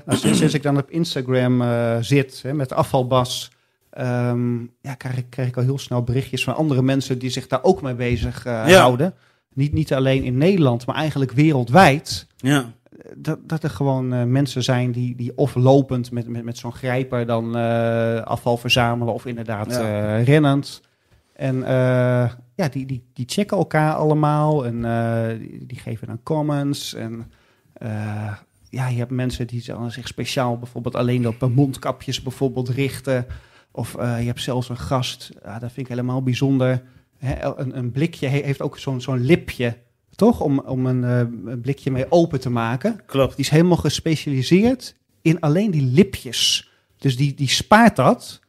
sinds, eh, ik dan op Instagram zit hè, met afvalbas... Ehm, ja, krijg, ik, krijg ik al heel snel berichtjes van andere mensen... die zich daar ook mee bezig houden. Niet, niet alleen in Nederland, maar eigenlijk wereldwijd. Ja. Dat, dat er gewoon mensen zijn die, die of lopend met, met, met zo'n grijper dan afval verzamelen... of inderdaad rennend... En eh, ja, die, die, die checken elkaar allemaal en eh, die, geven dan comments. En eh, ja, je hebt mensen die zich speciaal bijvoorbeeld alleen op mondkapjes bijvoorbeeld richten. Of je hebt zelfs een gast, dat vind ik helemaal bijzonder. Hè, een, een blikje heeft ook zo'n zo'n lipje, toch? Om, om een, een blikje mee open te maken. Klopt. Die is helemaal gespecialiseerd in alleen die lipjes. Dus die, die spaart dat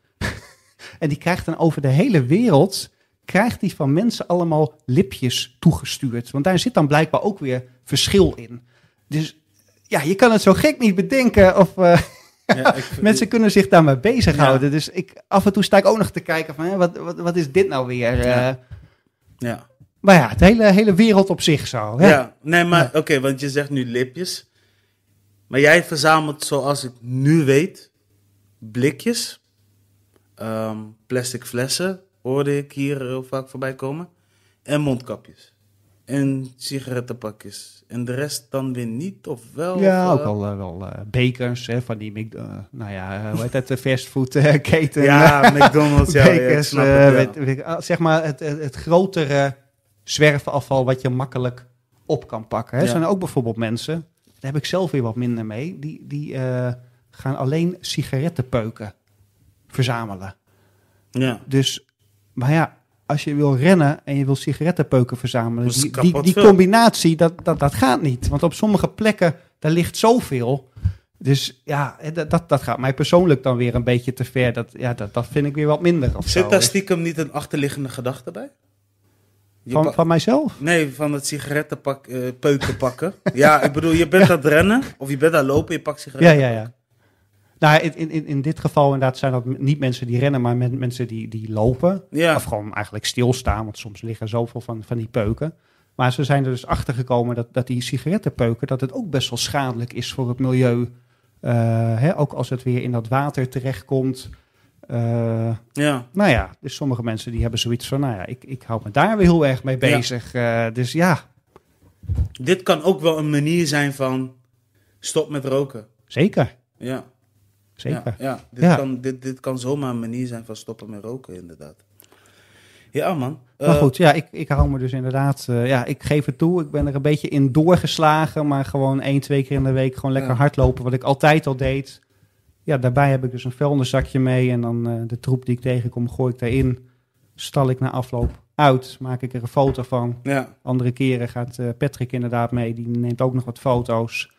en die krijgt dan over de hele wereld, krijgt die van mensen allemaal lipjes toegestuurd. Want daar zit dan blijkbaar ook weer verschil in. Dus ja, je kan het zo gek niet bedenken of... Eh, mensen kunnen zich daarmee bezighouden. Dus ik, af en toe sta ik ook nog te kijken van, hè, wat, wat, wat is dit nou weer? Ja. Eh? ja. Maar ja, het hele, hele wereld op zich zo. Hè? Ja, nee, maar oké, want je zegt nu lipjes. Maar jij verzamelt, zoals ik nu weet, blikjes Ehm, plastic flessen, hoorde ik hier heel vaak voorbij komen. En mondkapjes. En sigarettenpakjes. En de rest dan weer niet, of wel? Ja, ook al eh? wel eh, eh, bekers hè, van die, uh, nou ja, hoe heet dat, fastfoodketen. ja, McDonald's, Bekers, het, ah, zeg maar het, het, grotere zwerfafval wat je makkelijk op kan pakken. Hè. Zijn er ook bijvoorbeeld mensen, daar heb ik zelf weer wat minder mee, die, die gaan alleen sigaretten peuken verzamelen. Ja. Dus, maar ja, als je wil rennen en je wil sigarettenpeuken verzamelen, die, die, combinatie, dat, dat, dat gaat niet. Want op sommige plekken, daar ligt zoveel. Dus ja, dat, dat, dat gaat mij persoonlijk dan weer een beetje te ver. Dat, ja, dat, dat vind ik weer wat minder. Zit daar stiekem niet een achterliggende gedachte bij? van, van mijzelf? Nee, van het sigarettenpak, eh, peuken pakken. ja, ik bedoel, je bent ja. aan het rennen of je bent aan het lopen, je pakt sigaretten. Ja, ja, ja. Nou, in, in, in dit geval inderdaad zijn dat niet mensen die rennen, maar mensen die, die lopen. Ja. Of gewoon eigenlijk stilstaan, want soms liggen zoveel van, van die peuken. Maar ze zijn er dus achter gekomen dat, dat die sigarettenpeuken, dat het ook best wel schadelijk is voor het milieu. Eh, hè, ook als het weer in dat water terechtkomt. Eh, ja. Nou ja, dus sommige mensen die hebben zoiets van, nou ja, ik, ik hou me daar weer heel erg mee bezig. Eh, dus ja. Dit kan ook wel een manier zijn van stop met roken. Zeker. Ja. Zeker. Ja, dit, Kan, dit, dit kan zomaar een manier zijn van stoppen met roken, inderdaad. Ja, man. Maar eh, goed, ja, ik, ik hou me dus inderdaad. Eh, ja, ik geef het toe. Ik ben er een beetje in doorgeslagen. Maar gewoon één, twee keer in de week gewoon lekker hardlopen. Wat ik altijd al deed. Ja, daarbij heb ik dus een vuilniszakje mee. En dan eh, de troep die ik tegenkom, gooi ik daarin. Stal ik na afloop uit. Maak ik er een foto van. Ja. Andere keren gaat Patrick inderdaad mee. Die neemt ook nog wat foto's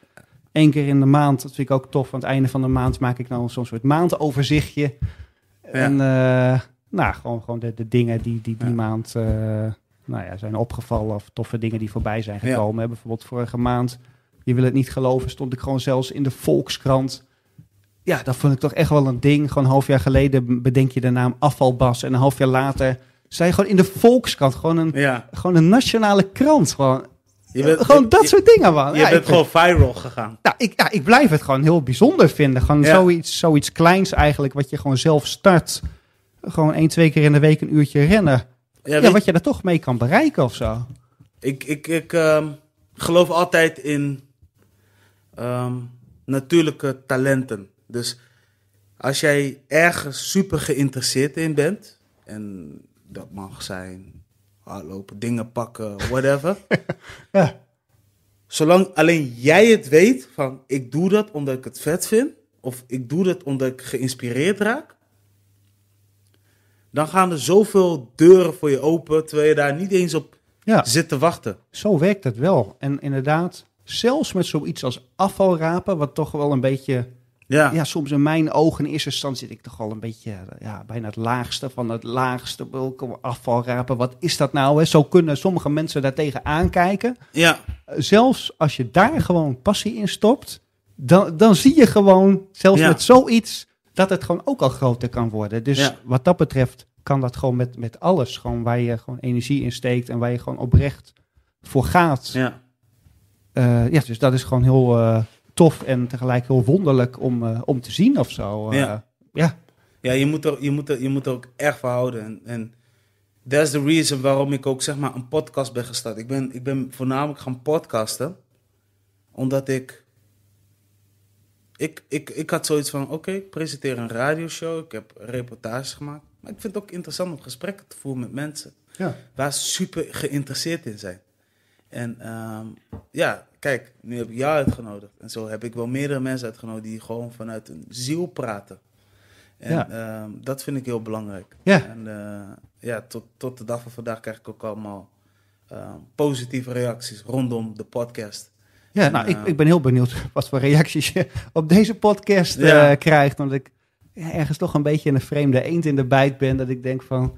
één keer in de maand, dat vind ik ook tof. Aan het einde van de maand maak ik nou zo'n soort maandoverzichtje. En eh, nou, gewoon, gewoon de, de dingen die die, die maand eh, nou ja, zijn opgevallen. Of toffe dingen die voorbij zijn gekomen. Ja. Bijvoorbeeld vorige maand, je wil het niet geloven, stond ik gewoon zelfs in de Volkskrant. Ja, dat vond ik toch echt wel een ding. Gewoon een half jaar geleden bedenk je de naam Afvalbas. En een half jaar later zijn gewoon in de Volkskrant. Gewoon een, ja. gewoon een nationale krant. Gewoon gewoon dat soort dingen, man. Je bent gewoon viral gegaan. Nou ik, ik blijf het gewoon heel bijzonder vinden. Gewoon zoiets, zoiets kleins eigenlijk, wat je gewoon zelf start. Gewoon één, twee keer in de week een uurtje rennen. Ja, wat je daar toch mee kan bereiken of zo. Ik, ik, ik ehm, geloof altijd in ehm, natuurlijke talenten. Dus als jij ergens super geïnteresseerd in bent, en dat mag zijn lopen, dingen pakken, whatever. Zolang alleen jij het weet van ik doe dat omdat ik het vet vind, of ik doe dat omdat ik geïnspireerd raak, dan gaan er zoveel deuren voor je open terwijl je daar niet eens op zit te wachten. Zo werkt het wel. En inderdaad, zelfs met zoiets als afvalrapen, wat toch wel een beetje ja. ja, soms in mijn ogen in eerste instantie zit ik toch al een beetje eh, ja, bijna het laagste van het laagste. afval rapen. wat is dat nou? Hè? Zo kunnen sommige mensen daartegen aankijken. Ja. Eh, zelfs als je daar gewoon passie in stopt, dan, dan zie je gewoon, zelfs met zoiets, dat het gewoon ook al groter kan worden. Dus wat dat betreft kan dat gewoon met, met alles. Gewoon waar je gewoon energie in steekt en waar je gewoon oprecht voor gaat. Ja. Eh, ja, dus dat is gewoon heel tof en tegelijk heel wonderlijk om, eh, om te zien of zo. Eh. ja. ja. Ja, je moet er, je moet er, je moet er ook echt voor houden. En, dat that's the reason waarom ik ook zeg maar een podcast ben gestart. Ik ben, ik ben voornamelijk gaan podcasten. Omdat ik. Ik, ik, ik had zoiets van: oké, ik presenteer een radioshow. Ik heb reportages gemaakt. Maar ik vind het ook interessant om gesprekken te voeren met mensen. Ja. Waar ze super geïnteresseerd in zijn. En ehm, ja, kijk, nu heb ik jou uitgenodigd. En zo heb ik wel meerdere mensen uitgenodigd die gewoon vanuit hun ziel praten. En ja. Ehm, dat vind ik heel belangrijk. Ja. En eh, ja, tot, tot de dag van vandaag krijg ik ook allemaal ehm, positieve reacties rondom de podcast. Ja, nou, ik, eh, ik ben heel benieuwd wat voor reacties je op deze podcast eh, krijgt. Omdat ik ergens toch een beetje een vreemde eend in de bijt ben. Dat ik denk van,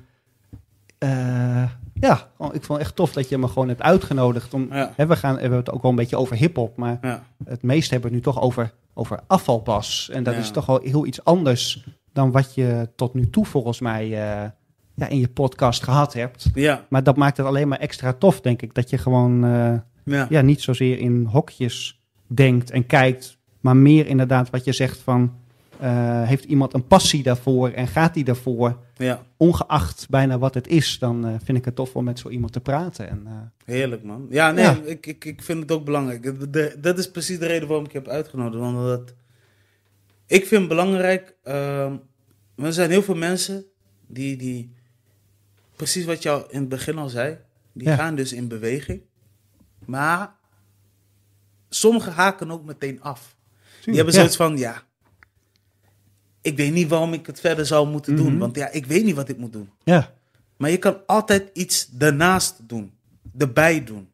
ja, ik vond het echt tof dat je me gewoon hebt uitgenodigd. Om, hè, we, gaan, we hebben het ook wel een beetje over hip-hop, maar het meest hebben we het nu toch over, over afvalpas. En dat is toch wel heel iets anders dan wat je tot nu toe volgens mij eh, ja, in je podcast gehad hebt. Ja. Maar dat maakt het alleen maar extra tof, denk ik. Dat je gewoon eh, ja. niet zozeer in hokjes denkt en kijkt, maar meer inderdaad wat je zegt van eh, heeft iemand een passie daarvoor en gaat die daarvoor, ja. ongeacht bijna wat het is, dan eh, vind ik het tof om met zo iemand te praten. En, eh, Heerlijk man. Ja, nee, Ik, ik, ik vind het ook belangrijk. De, dat is precies de reden waarom ik je heb uitgenodigd. Want dat, ik vind belangrijk, ehm, er zijn heel veel mensen die, die precies wat je in het begin al zei, die gaan dus in beweging. Maar sommigen haken ook meteen af. Die hebben zoiets van, ja, ik weet niet waarom ik het verder zou moeten doen. Mhm. Want ja, ik weet niet wat ik moet doen. Ja. Maar je kan altijd iets daarnaast doen. Erbij doen.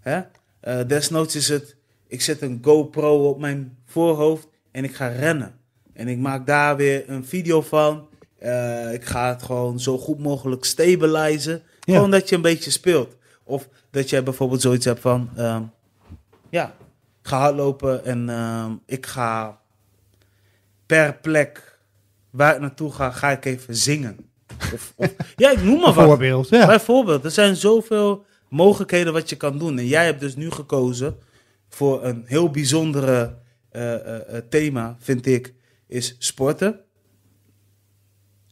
Hè? Eh, desnoods is het, ik zet een GoPro op mijn voorhoofd en ik ga rennen. En ik maak daar weer een video van. Eh, ik ga het gewoon zo goed mogelijk stabiliseren, Gewoon dat je een beetje speelt. Of dat jij bijvoorbeeld zoiets hebt van, ehm, ja, ik ga hardlopen en ehm, ik ga per plek waar ik naartoe ga, ga ik even zingen. Of, of, ja, ik noem maar wat. Bijvoorbeeld, ja. er zijn zoveel mogelijkheden wat je kan doen. En jij hebt dus nu gekozen voor een heel bijzondere eh, eh, eh, thema, vind ik, is sporten.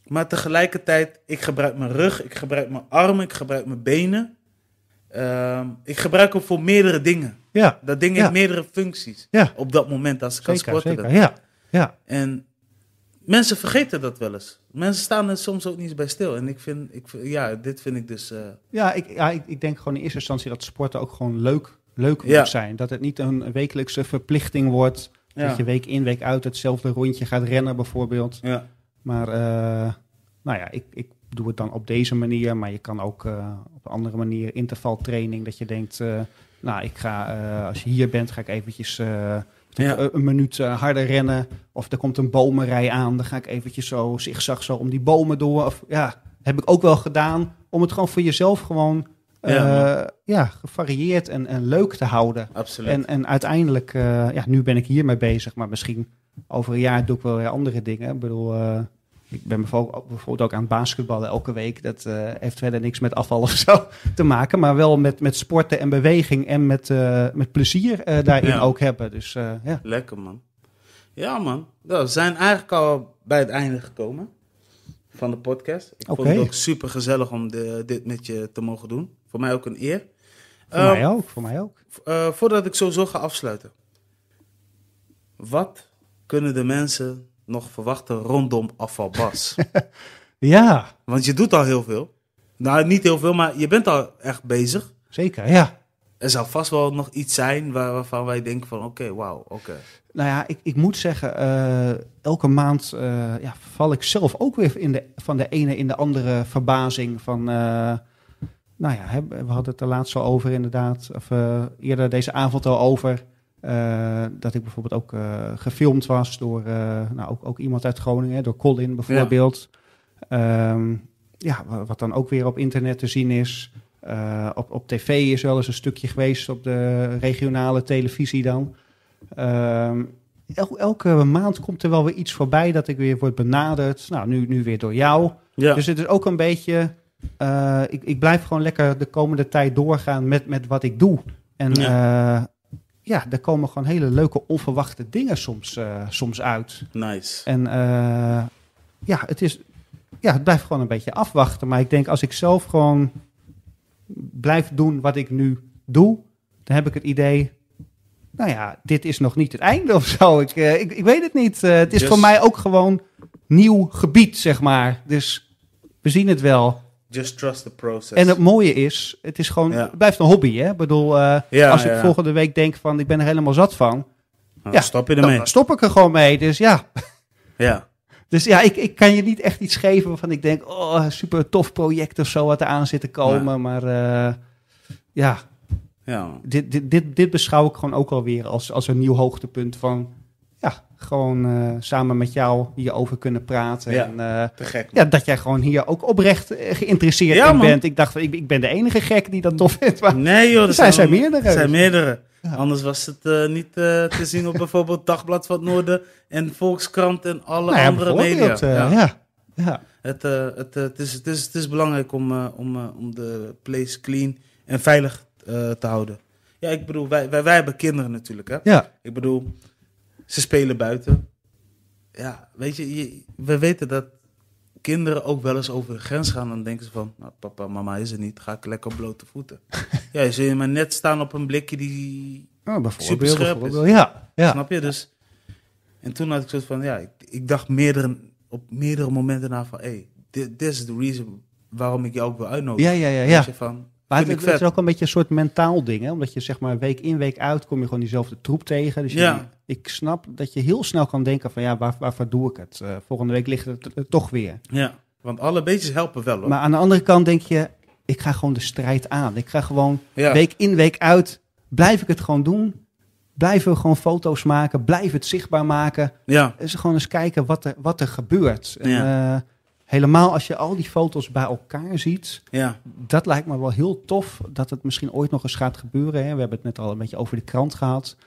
Maar tegelijkertijd, ik gebruik mijn rug, ik gebruik mijn armen, ik gebruik mijn benen. Ehm, ik gebruik hem voor meerdere dingen. Ja. Dat ding heeft meerdere functies ja. op dat moment als ik zeker, sporten. ja. Ja. En mensen vergeten dat wel eens. Mensen staan er soms ook niet bij stil. En ik vind, ik, ja, dit vind ik dus. Eh, ja, ik, ja ik, ik denk gewoon in eerste instantie dat sporten ook gewoon leuk, leuk moet zijn. Dat het niet een wekelijkse verplichting wordt. Dat je week in, week uit hetzelfde rondje gaat rennen, bijvoorbeeld. Ja. Maar, eh, nou ja, ik, ik doe het dan op deze manier. Maar je kan ook eh, op een andere manier intervaltraining. Dat je denkt, nou, ik ga, als je hier bent, ga ik eventjes ja. Eh, een minuut eh, harder rennen. Of er komt een bomenrij aan. Dan ga ik eventjes zo zigzag zo om die bomen door. Of, ja, heb ik ook wel gedaan. Om het gewoon voor jezelf gewoon ja. Eh, gevarieerd en, en leuk te houden. Absoluut. En, en uiteindelijk, ja, nu ben ik hiermee bezig. Maar misschien over een jaar doe ik wel weer andere dingen. Ik bedoel, ik ben bijvoorbeeld ook aan het basketballen elke week. Dat uh, heeft verder niks met afval of zo te maken. Maar wel met, met sporten en beweging en met, eh, met plezier eh, daarin ook hebben. Dus, ja. Lekker man. Ja man, we zijn eigenlijk al bij het einde gekomen van de podcast. Ik vond het ook super gezellig om dit met je te mogen doen. Voor mij ook een eer. Voor mij ehm, ook, voor mij ook. voordat ik sowieso ga afsluiten. Wat kunnen de mensen nog verwachten rondom afvalbas? ja. Want je doet al heel veel. Nou, niet heel veel, maar je bent al echt bezig. Zeker, ja. Er zou vast wel nog iets zijn waar, waarvan wij denken van oké, wauw, oké. Nou ja, ik, ik moet zeggen, eh, elke maand eh, ja, val ik zelf ook weer in de, van de ene in de andere verbazing van... Eh, nou ja, we hadden het er laatst al over inderdaad, of eerder deze avond al over eh, dat ik bijvoorbeeld ook eh, gefilmd was door eh, nou, ook, ook, iemand uit Groningen, door Colin bijvoorbeeld. Ja. Ehm, ja, wat dan ook weer op internet te zien is. op, op tv is wel eens een stukje geweest op de regionale televisie dan. Ehm, elke maand komt er wel weer iets voorbij dat ik weer word benaderd. Nou, nu, nu weer door jou. Dus het is ook een beetje. ik, ik blijf gewoon lekker de komende tijd doorgaan met, met wat ik doe. En ja ja, daar komen gewoon hele leuke onverwachte dingen soms, eh, soms uit. Nice. En eh, ja, het is, ja, het blijft gewoon een beetje afwachten. Maar ik denk als ik zelf gewoon blijf doen wat ik nu doe, dan heb ik het idee. Nou ja, dit is nog niet het einde of zo. Ik, eh, ik, ik, weet het niet. het is dus- voor mij ook gewoon nieuw gebied, zeg maar. Dus we zien het wel. Just trust the process. En het mooie is, het is gewoon, blijft een hobby. Hè? Ik bedoel, eh, als ik volgende week denk van ik ben er helemaal zat van. Nou, ja, stop je ermee. Dan stop ik er gewoon mee. Dus ja. Ja. Dus ja, ik, ik kan je niet echt iets geven waarvan ik denk, oh, super tof project of zo wat er aan zit te komen. Maar eh, ja, ja. Dit, dit, dit, dit beschouw ik gewoon ook alweer als, als een nieuw hoogtepunt van ja, gewoon eh, samen met jou hierover kunnen praten. Ja, en, eh, ja, dat jij gewoon hier ook oprecht eh, geïnteresseerd in bent. Ik dacht, ik, ik ben de enige gek die dat tof vindt. nee joh, er zijn, zijn meerdere. Er zijn meerdere. Anders was het niet te zien op bijvoorbeeld Dagblad van het Noorden en Volkskrant en alle nou andere media. ja. Ja. Het, het, het, is, het, is, het is belangrijk om, om, om de place clean en veilig te houden. Ja, ik bedoel, wij, wij, wij hebben kinderen natuurlijk. Hè? Ja. Ik bedoel, ze spelen buiten. Ja, weet je, we weten dat kinderen ook wel eens over de grens gaan. Dan denken ze van, nou, papa, mama is er niet. Ga ik lekker op blote voeten. ja, zul je maar net staan op een blikje die oh, bijvoorbeeld, Ja, ja. Snap je? Dus, en toen had ik zoiets van, ja, ik, dacht meerdere, op meerdere momenten na van... Hé, hey, dit is de reason waarom ik jou ook wil uitnodigen. Ja, ja, ja. ja. Maar het, is ook een beetje een soort mentaal ding, hè? Omdat je zeg maar week in, week uit kom je gewoon diezelfde troep tegen. Dus ja. je, ik snap dat je heel snel kan denken van ja, waar, waarvoor doe ik het? Eh, volgende week ligt het eh, toch weer. Ja, want alle beetjes helpen wel hoor. Maar aan de andere kant denk je, ik ga gewoon de strijd aan. Ik ga gewoon week in, week uit, blijf ik het gewoon doen. Blijven we gewoon foto's maken, blijf het zichtbaar maken. Ja. Dus gewoon eens kijken wat er, wat er gebeurt. Ja helemaal als je al die foto's bij elkaar ziet, ja. dat lijkt me wel heel tof dat het misschien ooit nog eens gaat gebeuren. Hè. We hebben het net al een beetje over de krant gehad.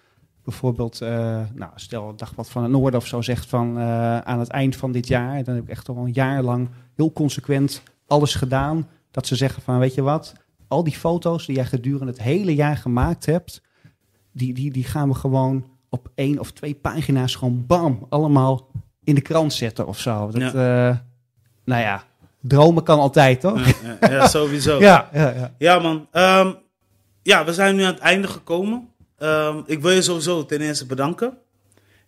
Bijvoorbeeld, uh, nou, stel Dagblad van het Noorden of zo zegt van eh, aan het eind van dit jaar, dan heb ik echt al een jaar lang heel consequent alles gedaan. Dat ze zeggen van, weet je wat, al die foto's die jij gedurende het hele jaar gemaakt hebt, die, die, die gaan we gewoon op één of twee pagina's gewoon bam, allemaal in de krant zetten of zo. Dat, ja. Eh, nou ja, dromen kan altijd, toch? Ja, sowieso. ja, ja, ja. ja, man. Ehm, ja, we zijn nu aan het einde gekomen. Ehm, ik wil je sowieso ten eerste bedanken.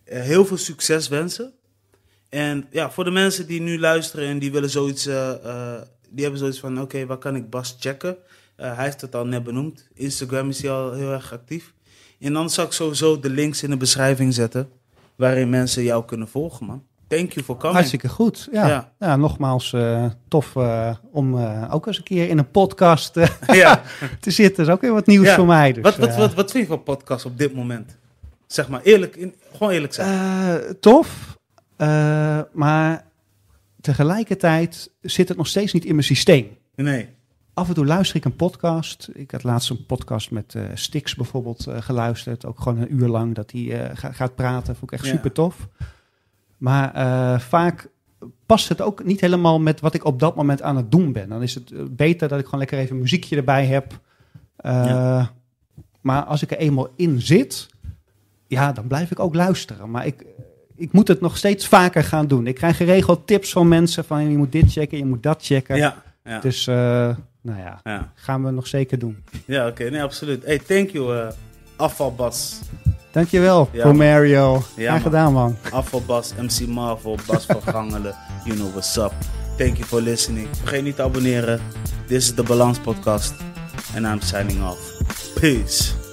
Eh, heel veel succes wensen. En ja, voor de mensen die nu luisteren en die willen zoiets, eh, eh, die hebben zoiets van, oké, okay, waar kan ik Bas checken? hij heeft het al net benoemd. Instagram is hij al heel erg actief. En dan zal ik sowieso de links in de beschrijving zetten, waarin mensen jou kunnen volgen, man. Thank you for coming. Hartstikke goed. Ja, ja nogmaals, eh, tof eh, om eh, ook eens een keer in een podcast ja. te zitten. Dat is ook weer wat nieuws voor mij. Dus, wat, wat, wat, wat, vind je van podcast op dit moment? Zeg maar eerlijk, gewoon eerlijk zijn. tof, maar tegelijkertijd zit het nog steeds niet in mijn systeem. Nee. Af en toe luister ik een podcast. Ik had laatst een podcast met Stix bijvoorbeeld geluisterd. Ook gewoon een uur lang dat hij gaat, gaat praten. Vond ik echt super tof. Maar eh, vaak past het ook niet helemaal met wat ik op dat moment aan het doen ben. Dan is het eh, beter dat ik gewoon lekker even muziekje erbij heb. Eh, maar als ik er eenmaal in zit, ja, dan blijf ik ook luisteren. Maar ik, ik moet het nog steeds vaker gaan doen. Ik krijg geregeld tips van mensen van je moet dit checken, je moet dat checken. Ja, Dus uh, nou ja, gaan we nog zeker doen. Ja, oké, nee, absoluut. Hey, thank you, Afvalbas. Dankjewel ja, voor Mario. Ja, man. gedaan, man. Afvalbas, MC Marvel, Bas van Gangelen. You know what's up. Thank you for listening. Vergeet niet te abonneren. Dit is de Balans Podcast. En I'm signing off. Peace.